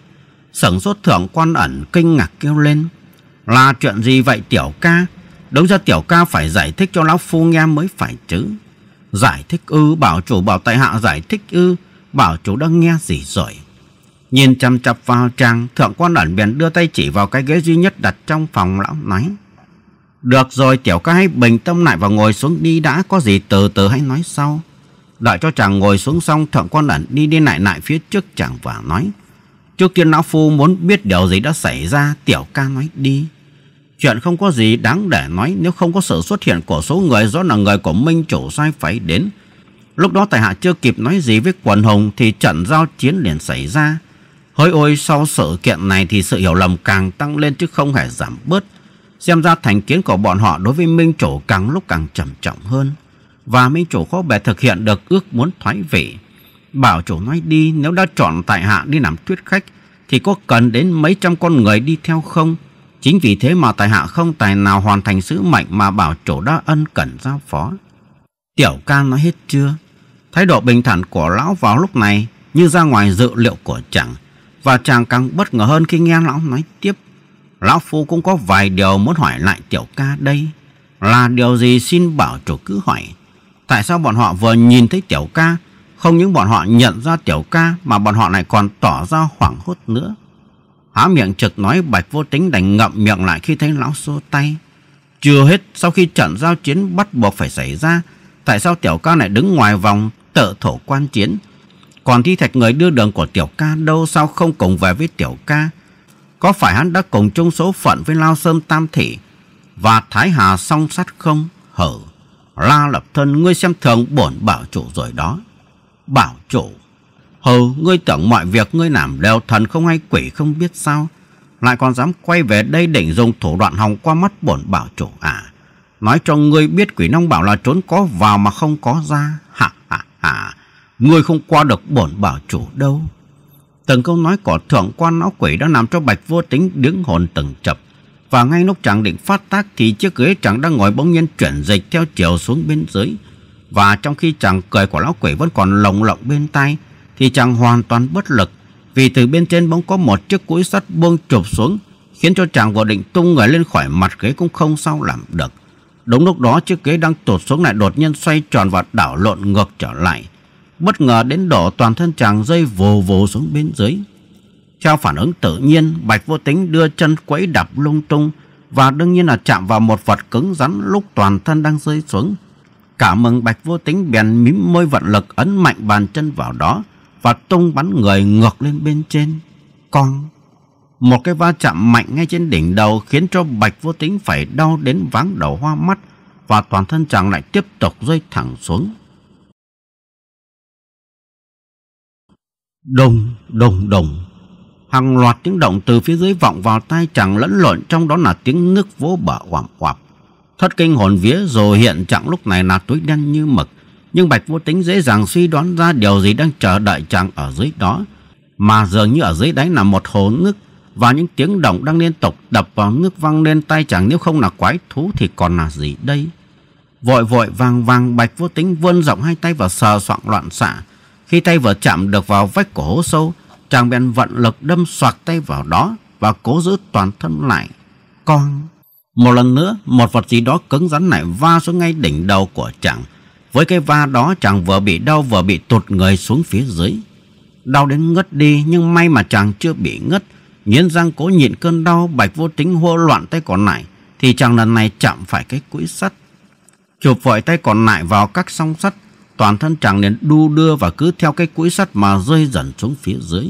Sửng sốt thượng quan ẩn kinh ngạc kêu lên. Là chuyện gì vậy tiểu ca? Đúng ra tiểu ca phải giải thích cho lão phu nghe mới phải chứ. Giải thích ư, bảo chủ bảo tại hạ giải thích ư, bảo chủ đã nghe gì rồi. Nhìn chăm chập vào trang thượng quan ẩn biển đưa tay chỉ vào cái ghế duy nhất đặt trong phòng lão nói. Được rồi, tiểu ca hãy bình tâm lại và ngồi xuống đi đã, có gì từ từ hãy nói sau. Đợi cho chàng ngồi xuống xong, thượng quan ẩn đi đi lại lại phía trước chàng và nói. Trước kia lão phu muốn biết điều gì đã xảy ra, tiểu ca nói đi. Chuyện không có gì đáng để nói nếu không có sự xuất hiện của số người do là người của Minh chủ sai phải đến. Lúc đó tài hạ chưa kịp nói gì với quần hùng thì trận giao chiến liền xảy ra. Hỡi ôi sau sự kiện này thì sự hiểu lầm càng tăng lên chứ không hề giảm bớt. Xem ra thành kiến của bọn họ đối với Minh chủ càng lúc càng trầm trọng hơn. Và Minh chủ khó bề thực hiện được ước muốn thoái vị. Bảo chủ nói đi nếu đã chọn tại hạ đi làm thuyết khách thì có cần đến mấy trăm con người đi theo không? Chính vì thế mà tài hạ không tài nào hoàn thành sứ mệnh mà bảo chỗ đã ân cần giao phó. Tiểu ca nói hết chưa? Thái độ bình thản của lão vào lúc này như ra ngoài dự liệu của chàng. Và chàng càng bất ngờ hơn khi nghe lão nói tiếp. Lão Phu cũng có vài điều muốn hỏi lại tiểu ca đây. Là điều gì xin bảo chủ cứ hỏi. Tại sao bọn họ vừa nhìn thấy tiểu ca, không những bọn họ nhận ra tiểu ca mà bọn họ này còn tỏ ra hoảng hốt nữa. Há miệng chợt nói bạch vô tính đành ngậm miệng lại khi thấy lão xô tay. Chưa hết sau khi trận giao chiến bắt buộc phải xảy ra. Tại sao tiểu ca lại đứng ngoài vòng tợ thổ quan chiến? Còn thi thạch người đưa đường của tiểu ca đâu sao không cùng về với tiểu ca? Có phải hắn đã cùng chung số phận với Lao sơn Tam Thị và Thái Hà song sắt không? Hở, La Lập Thân ngươi xem thường bổn bảo chủ rồi đó. Bảo chủ. Hầu ngươi tưởng mọi việc ngươi làm đều thần không hay quỷ không biết sao Lại còn dám quay về đây định dùng thủ đoạn hòng qua mắt bổn bảo chủ à Nói cho ngươi biết quỷ nông bảo là trốn có vào mà không có ra Hả hả hả Ngươi không qua được bổn bảo chủ đâu Từng câu nói của thượng quan não quỷ đã làm cho bạch vô tính đứng hồn từng chập Và ngay lúc chàng định phát tác thì chiếc ghế chàng đang ngồi bỗng nhiên chuyển dịch theo chiều xuống bên dưới Và trong khi chàng cười của lão quỷ vẫn còn lồng lộng bên tai thì chàng hoàn toàn bất lực vì từ bên trên bỗng có một chiếc cúi sắt buông chụp xuống khiến cho chàng vừa định tung người lên khỏi mặt ghế cũng không sao làm được. Đúng lúc đó chiếc ghế đang tụt xuống lại đột nhiên xoay tròn và đảo lộn ngược trở lại. Bất ngờ đến độ toàn thân chàng rơi vù vù xuống bên dưới. Theo phản ứng tự nhiên, Bạch Vô Tính đưa chân quẫy đạp lung tung và đương nhiên là chạm vào một vật cứng rắn lúc toàn thân đang rơi xuống. Cả mừng Bạch Vô Tính bèn mím môi vận lực ấn mạnh bàn chân vào đó và tung bắn người ngược lên bên trên. Con! Một cái va chạm mạnh ngay trên đỉnh đầu khiến cho Bạch Vô Tính phải đau đến váng đầu hoa mắt và toàn thân chàng lại tiếp tục rơi thẳng xuống. Đồng, đồng, đồng. Hàng loạt tiếng động từ phía dưới vọng vào tai chàng lẫn lộn trong đó là tiếng nước vỗ bờ hoảng hoạp. Thất kinh hồn vía rồi hiện trạng lúc này là túi đen như mực nhưng Bạch Vô Tính dễ dàng suy đoán ra điều gì đang chờ đợi chàng ở dưới đó. Mà dường như ở dưới đáy là một hồ nước và những tiếng động đang liên tục đập vào nước văng lên tay chàng nếu không là quái thú thì còn là gì đây? Vội vội vàng vàng Bạch Vô Tính vươn rộng hai tay và sờ soạn loạn xạ. Khi tay vừa chạm được vào vách của hố sâu, chàng bèn vận lực đâm xoạc tay vào đó và cố giữ toàn thân lại. Con! Một lần nữa, một vật gì đó cứng rắn lại va xuống ngay đỉnh đầu của chàng với cái va đó chàng vừa bị đau vừa bị tụt người xuống phía dưới. Đau đến ngất đi nhưng may mà chàng chưa bị ngất. Nghiến răng cố nhịn cơn đau bạch vô tính hô loạn tay còn lại thì chàng lần này chạm phải cái cũi sắt. Chụp vội tay còn lại vào các song sắt toàn thân chàng liền đu đưa và cứ theo cái cũi sắt mà rơi dần xuống phía dưới.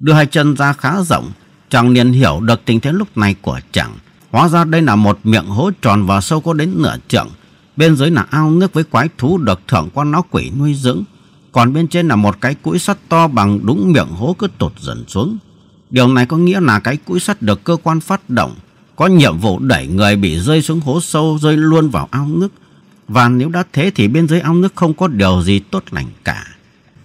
Đưa hai chân ra khá rộng chàng liền hiểu được tình thế lúc này của chàng. Hóa ra đây là một miệng hố tròn và sâu có đến nửa trượng Bên dưới là ao nước với quái thú được thưởng quan nó quỷ nuôi dưỡng. Còn bên trên là một cái cũi sắt to bằng đúng miệng hố cứ tụt dần xuống. Điều này có nghĩa là cái cũi sắt được cơ quan phát động có nhiệm vụ đẩy người bị rơi xuống hố sâu rơi luôn vào ao nước. Và nếu đã thế thì bên dưới ao nước không có điều gì tốt lành cả.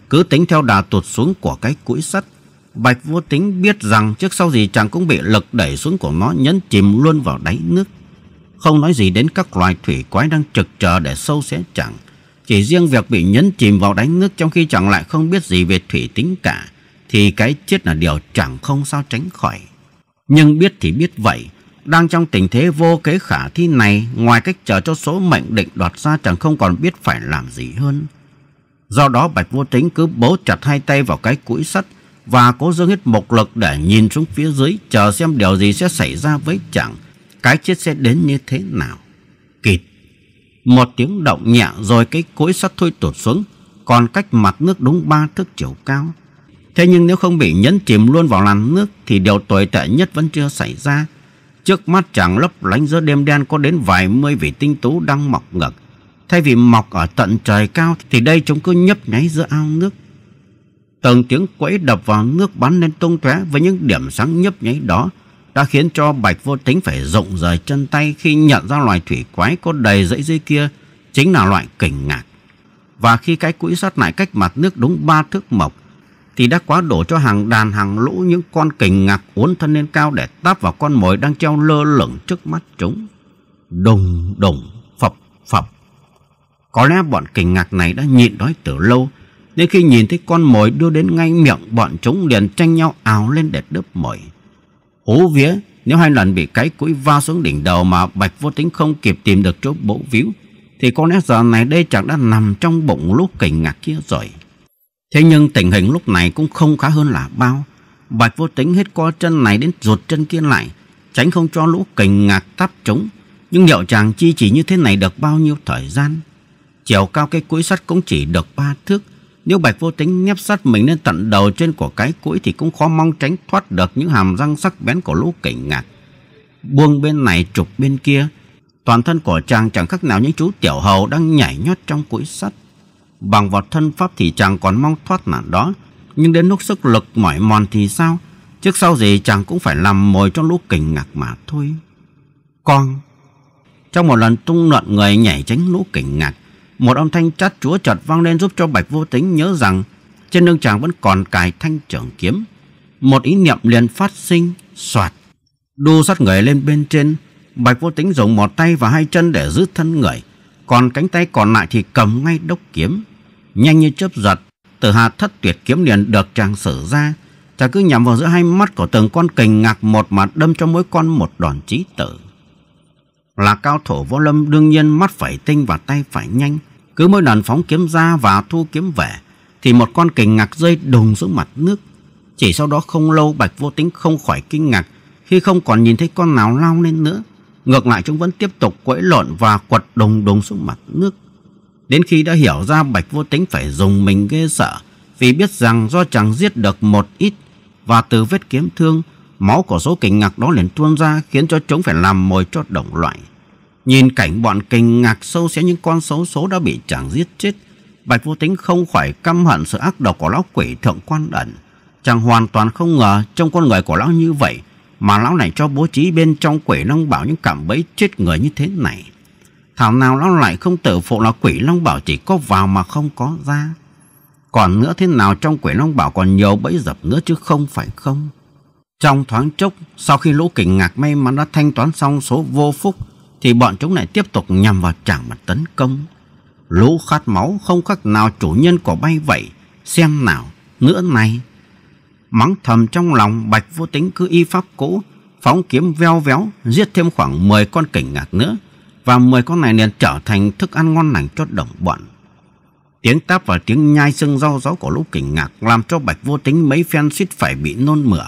Cứ tính theo đà tụt xuống của cái cũi sắt, Bạch Vô Tính biết rằng trước sau gì chàng cũng bị lực đẩy xuống của nó nhấn chìm luôn vào đáy nước. Không nói gì đến các loài thủy quái đang trực chờ để sâu xé chẳng Chỉ riêng việc bị nhấn chìm vào đáy nước trong khi chẳng lại không biết gì về thủy tính cả Thì cái chết là điều chẳng không sao tránh khỏi Nhưng biết thì biết vậy Đang trong tình thế vô kế khả thi này Ngoài cách chờ cho số mệnh định đoạt ra chẳng không còn biết phải làm gì hơn Do đó Bạch Vô Tính cứ bấu chặt hai tay vào cái cũi sắt và cố dâng hết một lực để nhìn xuống phía dưới chờ xem điều gì sẽ xảy ra với chẳng cái chết sẽ đến như thế nào. Kịt. Một tiếng động nhẹ rồi cái cối sắt thôi tụt xuống, còn cách mặt nước đúng ba thước chiều cao. Thế nhưng nếu không bị nhấn chìm luôn vào làn nước thì điều tồi tệ nhất vẫn chưa xảy ra. Trước mắt chàng lấp lánh giữa đêm đen có đến vài mươi vị tinh tú đang mọc ngực. Thay vì mọc ở tận trời cao thì đây chúng cứ nhấp nháy giữa ao nước. Từng tiếng quẫy đập vào nước bắn lên tung tóe với những điểm sáng nhấp nháy đó đã khiến cho Bạch Vô Tính phải rụng rời chân tay khi nhận ra loài thủy quái có đầy dãy dưới kia chính là loại kình ngạc. Và khi cái quỹ sát lại cách mặt nước đúng ba thước mộc thì đã quá đổ cho hàng đàn hàng lũ những con kình ngạc uốn thân lên cao để táp vào con mồi đang treo lơ lửng trước mắt chúng. Đùng đùng, phập phập. Có lẽ bọn kình ngạc này đã nhịn đói từ lâu nên khi nhìn thấy con mồi đưa đến ngay miệng bọn chúng liền tranh nhau ào lên để đớp mồi. Hú vía Nếu hai lần bị cái cũi va xuống đỉnh đầu Mà Bạch Vô Tính không kịp tìm được chỗ bổ víu Thì có lẽ giờ này đây chẳng đã nằm trong bụng lúc kình ngạc kia rồi Thế nhưng tình hình lúc này cũng không khá hơn là bao Bạch Vô Tính hết co chân này đến ruột chân kia lại Tránh không cho lũ kình ngạc tắp trúng Nhưng liệu chàng chi chỉ như thế này được bao nhiêu thời gian Chiều cao cái cuối sắt cũng chỉ được ba thước nếu Bạch Vô Tính nhép sát mình lên tận đầu trên của cái cũi thì cũng khó mong tránh thoát được những hàm răng sắc bén của lũ cảnh ngạc. Buông bên này trục bên kia, toàn thân của chàng chẳng khác nào những chú tiểu hầu đang nhảy nhót trong cũi sắt. Bằng vào thân pháp thì chàng còn mong thoát nạn đó, nhưng đến lúc sức lực mỏi mòn thì sao? Trước sau gì chàng cũng phải làm mồi trong lũ kình ngạc mà thôi. Con Trong một lần tung luận người nhảy tránh lũ kình ngạc một âm thanh chát chúa chợt vang lên giúp cho Bạch Vô Tính nhớ rằng trên lưng chàng vẫn còn cài thanh trưởng kiếm. Một ý niệm liền phát sinh, soạt. Đu sát người lên bên trên, Bạch Vô Tính dùng một tay và hai chân để giữ thân người, còn cánh tay còn lại thì cầm ngay đốc kiếm. Nhanh như chớp giật, từ hà thất tuyệt kiếm liền được chàng sử ra, chàng cứ nhắm vào giữa hai mắt của từng con kình ngạc một mà đâm cho mỗi con một đòn chí tử là cao thủ võ lâm đương nhiên mắt phải tinh và tay phải nhanh. Cứ mỗi lần phóng kiếm ra và thu kiếm về thì một con kình ngạc rơi đùng xuống mặt nước. Chỉ sau đó không lâu Bạch Vô Tính không khỏi kinh ngạc khi không còn nhìn thấy con nào lao lên nữa. Ngược lại chúng vẫn tiếp tục quẫy lộn và quật đùng đùng xuống mặt nước. Đến khi đã hiểu ra Bạch Vô Tính phải dùng mình ghê sợ vì biết rằng do chẳng giết được một ít và từ vết kiếm thương Máu của số kinh ngạc đó liền tuôn ra khiến cho chúng phải làm mồi cho đồng loại. Nhìn cảnh bọn kinh ngạc sâu xé những con xấu số đã bị chàng giết chết. Bạch vô tính không khỏi căm hận sự ác độc của lão quỷ thượng quan ẩn. Chàng hoàn toàn không ngờ trong con người của lão như vậy mà lão này cho bố trí bên trong quỷ long bảo những cảm bẫy chết người như thế này. Thảo nào lão lại không tự phụ là quỷ long bảo chỉ có vào mà không có ra. Còn nữa thế nào trong quỷ long bảo còn nhiều bẫy dập nữa chứ không phải không. Trong thoáng chốc, sau khi lũ kình ngạc may mắn đã thanh toán xong số vô phúc, thì bọn chúng lại tiếp tục nhằm vào chàng mặt tấn công. Lũ khát máu không khác nào chủ nhân của bay vậy, xem nào, nữa này. Mắng thầm trong lòng Bạch Vô Tính cứ y pháp cũ, phóng kiếm veo véo, giết thêm khoảng 10 con kình ngạc nữa, và 10 con này liền trở thành thức ăn ngon lành cho đồng bọn. Tiếng táp và tiếng nhai sưng rau rói của lũ kình ngạc làm cho Bạch Vô Tính mấy phen suýt phải bị nôn mửa.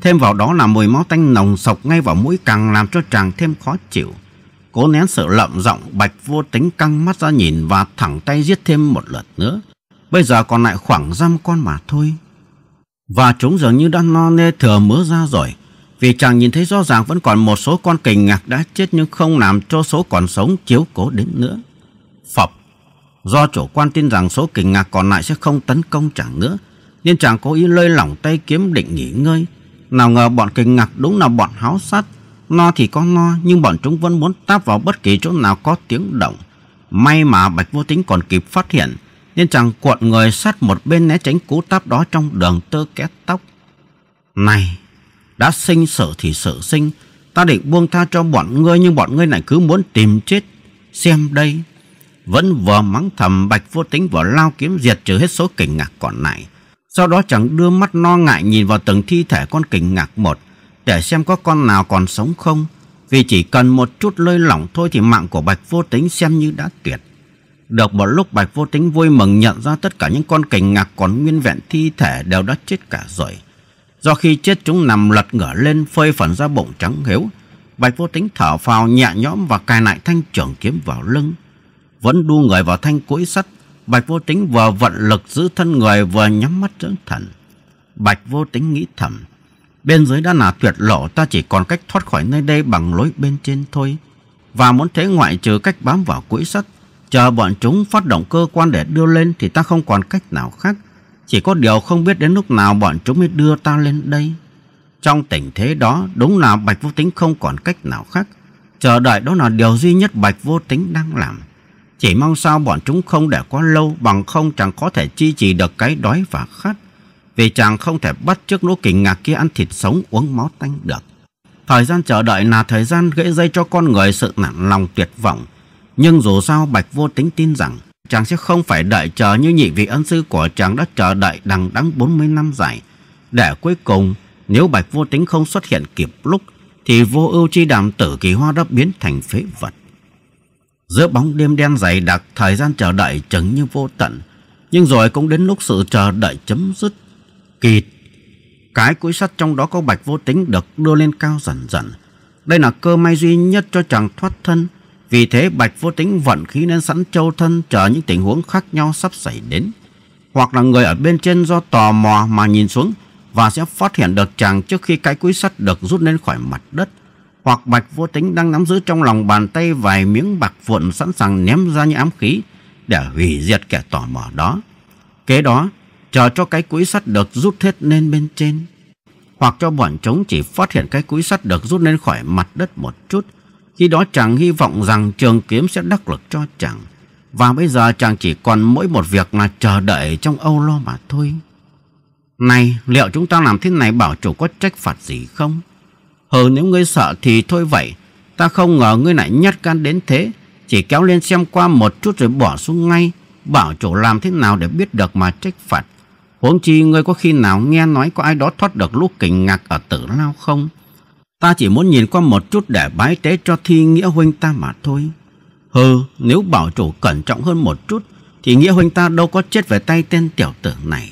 Thêm vào đó là mùi máu tanh nồng sộc ngay vào mũi càng làm cho chàng thêm khó chịu. Cố nén sự lợm giọng bạch vô tính căng mắt ra nhìn và thẳng tay giết thêm một lượt nữa. Bây giờ còn lại khoảng dăm con mà thôi. Và chúng dường như đã no nê thừa mứa ra rồi. Vì chàng nhìn thấy rõ ràng vẫn còn một số con kình ngạc đã chết nhưng không làm cho số còn sống chiếu cố đến nữa. Phập. Do chủ quan tin rằng số kình ngạc còn lại sẽ không tấn công chàng nữa. Nên chàng cố ý lơi lỏng tay kiếm định nghỉ ngơi nào ngờ bọn kinh ngạc đúng là bọn háo sát No thì có no nhưng bọn chúng vẫn muốn táp vào bất kỳ chỗ nào có tiếng động May mà Bạch Vô Tính còn kịp phát hiện Nên chàng cuộn người sát một bên né tránh cú táp đó trong đường tơ két tóc Này Đã sinh sợ thì sợ sinh Ta định buông tha cho bọn ngươi Nhưng bọn ngươi lại cứ muốn tìm chết Xem đây Vẫn vừa mắng thầm Bạch Vô Tính vừa lao kiếm diệt trừ hết số kình ngạc còn lại sau đó chẳng đưa mắt no ngại nhìn vào từng thi thể con kình ngạc một để xem có con nào còn sống không. Vì chỉ cần một chút lơi lỏng thôi thì mạng của Bạch Vô Tính xem như đã tuyệt. Được một lúc Bạch Vô Tính vui mừng nhận ra tất cả những con kình ngạc còn nguyên vẹn thi thể đều đã chết cả rồi. Do khi chết chúng nằm lật ngửa lên phơi phần ra bụng trắng hiếu. Bạch Vô Tính thở phào nhẹ nhõm và cài lại thanh trưởng kiếm vào lưng. Vẫn đu người vào thanh cối sắt Bạch vô tính vừa vận lực giữ thân người vừa nhắm mắt dưỡng thần. Bạch vô tính nghĩ thầm. Bên dưới đã là tuyệt lộ ta chỉ còn cách thoát khỏi nơi đây bằng lối bên trên thôi. Và muốn thế ngoại trừ cách bám vào quỹ sắt. Chờ bọn chúng phát động cơ quan để đưa lên thì ta không còn cách nào khác. Chỉ có điều không biết đến lúc nào bọn chúng mới đưa ta lên đây. Trong tình thế đó đúng là Bạch Vô Tính không còn cách nào khác. Chờ đợi đó là điều duy nhất Bạch Vô Tính đang làm. Chỉ mong sao bọn chúng không để quá lâu bằng không chàng có thể chi trì được cái đói và khát. Vì chàng không thể bắt trước lũ kinh ngạc kia ăn thịt sống uống máu tanh được. Thời gian chờ đợi là thời gian gãy dây cho con người sự nặng lòng tuyệt vọng. Nhưng dù sao Bạch Vô Tính tin rằng chàng sẽ không phải đợi chờ như nhị vị ân sư của chàng đã chờ đợi đằng đẵng 40 năm dài. Để cuối cùng, nếu Bạch Vô Tính không xuất hiện kịp lúc, thì vô ưu chi đàm tử kỳ hoa đã biến thành phế vật. Giữa bóng đêm đen dày đặc, thời gian chờ đợi chẳng như vô tận. Nhưng rồi cũng đến lúc sự chờ đợi chấm dứt. Kịt! Cái cuối sắt trong đó có bạch vô tính được đưa lên cao dần dần. Đây là cơ may duy nhất cho chàng thoát thân. Vì thế bạch vô tính vận khí nên sẵn châu thân chờ những tình huống khác nhau sắp xảy đến. Hoặc là người ở bên trên do tò mò mà nhìn xuống và sẽ phát hiện được chàng trước khi cái cuối sắt được rút lên khỏi mặt đất hoặc bạch vô tính đang nắm giữ trong lòng bàn tay vài miếng bạc vụn sẵn sàng ném ra như ám khí để hủy diệt kẻ tò mò đó. Kế đó, chờ cho cái cúi sắt được rút hết lên bên trên, hoặc cho bọn chúng chỉ phát hiện cái cúi sắt được rút lên khỏi mặt đất một chút. Khi đó chàng hy vọng rằng trường kiếm sẽ đắc lực cho chàng. Và bây giờ chàng chỉ còn mỗi một việc là chờ đợi trong âu lo mà thôi. Này, liệu chúng ta làm thế này bảo chủ có trách phạt gì không? Hừ nếu ngươi sợ thì thôi vậy Ta không ngờ ngươi lại nhát gan đến thế Chỉ kéo lên xem qua một chút rồi bỏ xuống ngay Bảo chủ làm thế nào để biết được mà trách phạt Huống chi ngươi có khi nào nghe nói có ai đó thoát được lúc kinh ngạc ở tử lao không Ta chỉ muốn nhìn qua một chút để bái tế cho thi nghĩa huynh ta mà thôi Hừ nếu bảo chủ cẩn trọng hơn một chút Thì nghĩa huynh ta đâu có chết về tay tên tiểu tử này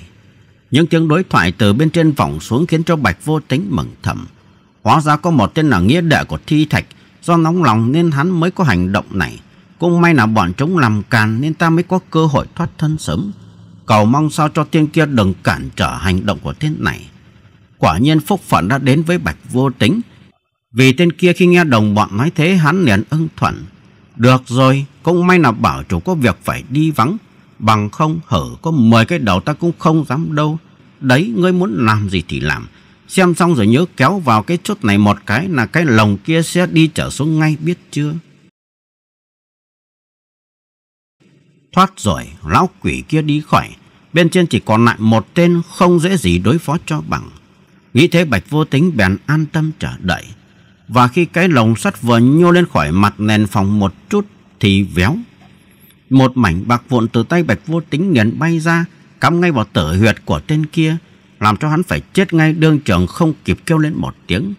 những tiếng đối thoại từ bên trên vọng xuống khiến cho Bạch vô tính mừng thầm. Hóa ra có một tên là nghĩa đệ của Thi Thạch, do nóng lòng nên hắn mới có hành động này. Cũng may là bọn chúng làm càn nên ta mới có cơ hội thoát thân sớm. Cầu mong sao cho tiên kia đừng cản trở hành động của tên này. Quả nhiên phúc phận đã đến với Bạch Vô Tính. Vì tên kia khi nghe đồng bọn nói thế hắn liền ưng thuận. Được rồi, cũng may là bảo chủ có việc phải đi vắng. Bằng không hở có 10 cái đầu ta cũng không dám đâu. Đấy ngươi muốn làm gì thì làm Xem xong rồi nhớ kéo vào cái chốt này một cái là cái lồng kia sẽ đi trở xuống ngay biết chưa? Thoát rồi, lão quỷ kia đi khỏi. Bên trên chỉ còn lại một tên không dễ gì đối phó cho bằng. Nghĩ thế Bạch vô tính bèn an tâm chờ đợi. Và khi cái lồng sắt vừa nhô lên khỏi mặt nền phòng một chút thì véo. Một mảnh bạc vụn từ tay Bạch vô tính nghiền bay ra, cắm ngay vào tở huyệt của tên kia làm cho hắn phải chết ngay đương trường không kịp kêu lên một tiếng.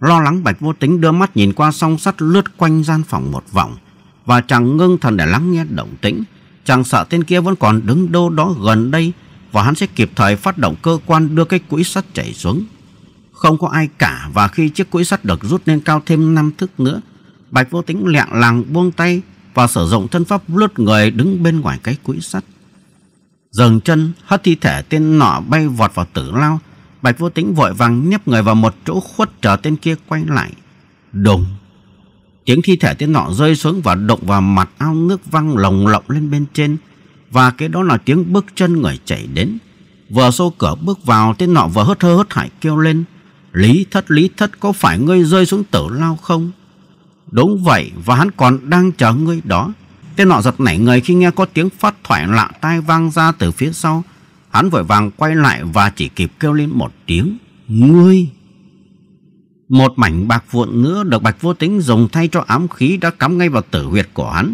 Lo lắng Bạch Vô Tính đưa mắt nhìn qua song sắt lướt quanh gian phòng một vòng và chẳng ngưng thần để lắng nghe động tĩnh. chẳng sợ tên kia vẫn còn đứng đâu đó gần đây và hắn sẽ kịp thời phát động cơ quan đưa cái quỹ sắt chảy xuống. Không có ai cả và khi chiếc quỹ sắt được rút lên cao thêm 5 thước nữa, Bạch Vô Tính lẹn làng buông tay và sử dụng thân pháp lướt người đứng bên ngoài cái quỹ sắt. Dừng chân, hất thi thể tên nọ bay vọt vào tử lao. Bạch vô tính vội vàng nhấp người vào một chỗ khuất chờ tên kia quay lại. Đùng! Tiếng thi thể tên nọ rơi xuống và đụng vào mặt ao nước văng lồng lộng lên bên trên. Và cái đó là tiếng bước chân người chạy đến. Vừa xô cửa bước vào, tên nọ vừa hớt hơ hớt hải kêu lên. Lý thất, lý thất, có phải ngươi rơi xuống tử lao không? Đúng vậy, và hắn còn đang chờ ngươi đó. Tên nọ giật nảy người khi nghe có tiếng phát thoại lạ tai vang ra từ phía sau. Hắn vội vàng quay lại và chỉ kịp kêu lên một tiếng. Ngươi! Một mảnh bạc vụn nữa được bạch vô tính dùng thay cho ám khí đã cắm ngay vào tử huyệt của hắn.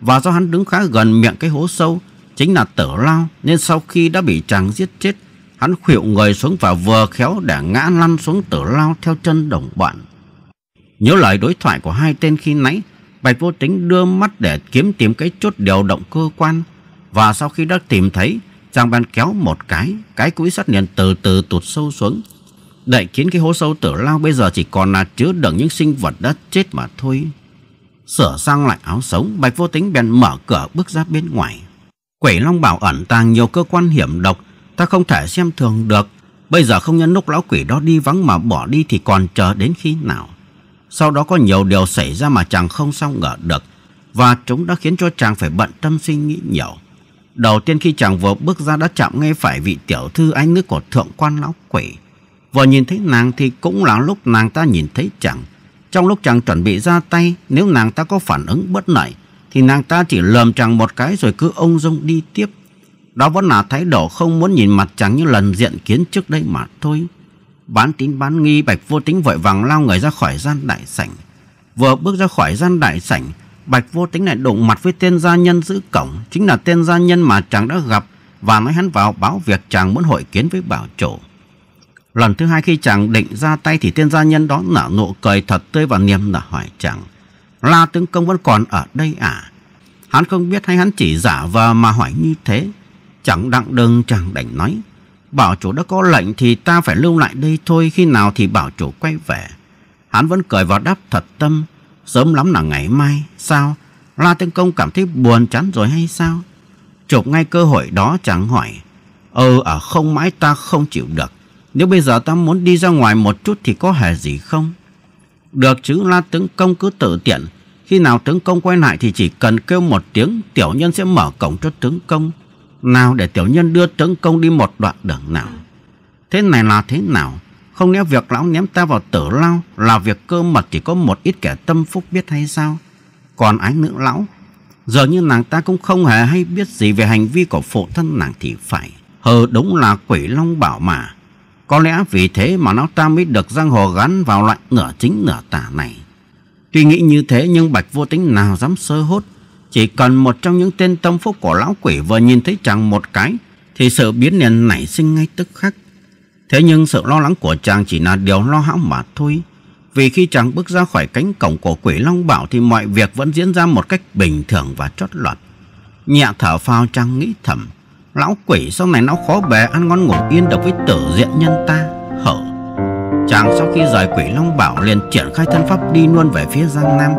Và do hắn đứng khá gần miệng cái hố sâu, chính là tử lao, nên sau khi đã bị chàng giết chết, hắn khuỵu người xuống và vừa khéo để ngã lăn xuống tử lao theo chân đồng bọn. Nhớ lời đối thoại của hai tên khi nãy, Bạch Vô Tính đưa mắt để kiếm tìm cái chốt điều động cơ quan và sau khi đã tìm thấy, chàng bèn kéo một cái, cái cúi sắt liền từ từ tụt sâu xuống. Để khiến cái hố sâu tử lao bây giờ chỉ còn là chứa đựng những sinh vật đã chết mà thôi. Sửa sang lại áo sống, Bạch Vô Tính bèn mở cửa bước ra bên ngoài. Quỷ Long Bảo ẩn tàng nhiều cơ quan hiểm độc, ta không thể xem thường được. Bây giờ không nhân lúc lão quỷ đó đi vắng mà bỏ đi thì còn chờ đến khi nào. Sau đó có nhiều điều xảy ra mà chàng không sao ngờ được và chúng đã khiến cho chàng phải bận tâm suy nghĩ nhiều. Đầu tiên khi chàng vừa bước ra đã chạm ngay phải vị tiểu thư ánh nước của thượng quan lão quỷ. Vừa nhìn thấy nàng thì cũng là lúc nàng ta nhìn thấy chàng. Trong lúc chàng chuẩn bị ra tay, nếu nàng ta có phản ứng bất lợi thì nàng ta chỉ lườm chàng một cái rồi cứ ông dung đi tiếp. Đó vẫn là thái độ không muốn nhìn mặt chàng như lần diện kiến trước đây mà thôi. Bán tín bán nghi Bạch Vô Tính vội vàng lao người ra khỏi gian đại sảnh. Vừa bước ra khỏi gian đại sảnh, Bạch Vô Tính lại đụng mặt với tên gia nhân giữ cổng, chính là tên gia nhân mà chàng đã gặp và nói hắn vào báo việc chàng muốn hội kiến với bảo chủ. Lần thứ hai khi chàng định ra tay thì tên gia nhân đó nở nụ cười thật tươi và niềm nở hỏi chàng. La tướng công vẫn còn ở đây à? Hắn không biết hay hắn chỉ giả vờ mà hỏi như thế. Chẳng đặng đừng chàng đành nói. Bảo chủ đã có lệnh thì ta phải lưu lại đây thôi khi nào thì bảo chủ quay về. Hắn vẫn cười vào đáp thật tâm. Sớm lắm là ngày mai. Sao? La Tiên Công cảm thấy buồn chán rồi hay sao? Chụp ngay cơ hội đó chẳng hỏi. Ừ, ở à, không mãi ta không chịu được. Nếu bây giờ ta muốn đi ra ngoài một chút thì có hề gì không? Được chứ La Tướng Công cứ tự tiện. Khi nào tướng công quay lại thì chỉ cần kêu một tiếng tiểu nhân sẽ mở cổng cho tướng công nào để tiểu nhân đưa tướng công đi một đoạn đường nào. Thế này là thế nào? Không lẽ việc lão ném ta vào tử lao là việc cơ mật chỉ có một ít kẻ tâm phúc biết hay sao? Còn ái nữ lão, giờ như nàng ta cũng không hề hay biết gì về hành vi của phụ thân nàng thì phải. Hờ đúng là quỷ long bảo mà. Có lẽ vì thế mà lão ta mới được giang hồ gắn vào loại nửa chính nửa tả này. Tuy nghĩ như thế nhưng Bạch Vô Tính nào dám sơ hốt chỉ cần một trong những tên tâm phúc của lão quỷ vừa nhìn thấy chàng một cái thì sự biến liền nảy sinh ngay tức khắc. Thế nhưng sự lo lắng của chàng chỉ là điều lo hão mà thôi. Vì khi chàng bước ra khỏi cánh cổng của quỷ Long Bảo thì mọi việc vẫn diễn ra một cách bình thường và trót lọt. Nhẹ thở phao chàng nghĩ thầm. Lão quỷ sau này nó khó bề ăn ngon ngủ yên được với tử diện nhân ta. Hở. Chàng sau khi rời quỷ Long Bảo liền triển khai thân pháp đi luôn về phía Giang Nam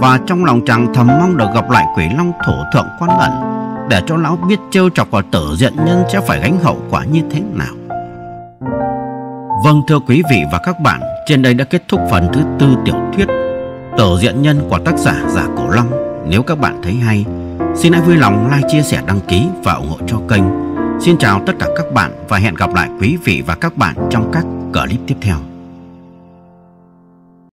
và trong lòng chàng thầm mong được gặp lại quỷ long thổ thượng quan ẩn để cho lão biết trêu chọc vào tử diện nhân sẽ phải gánh hậu quả như thế nào. Vâng thưa quý vị và các bạn, trên đây đã kết thúc phần thứ tư tiểu thuyết Tử diện nhân của tác giả Giả Cổ Long. Nếu các bạn thấy hay, xin hãy vui lòng like, chia sẻ, đăng ký và ủng hộ cho kênh. Xin chào tất cả các bạn và hẹn gặp lại quý vị và các bạn trong các clip tiếp theo.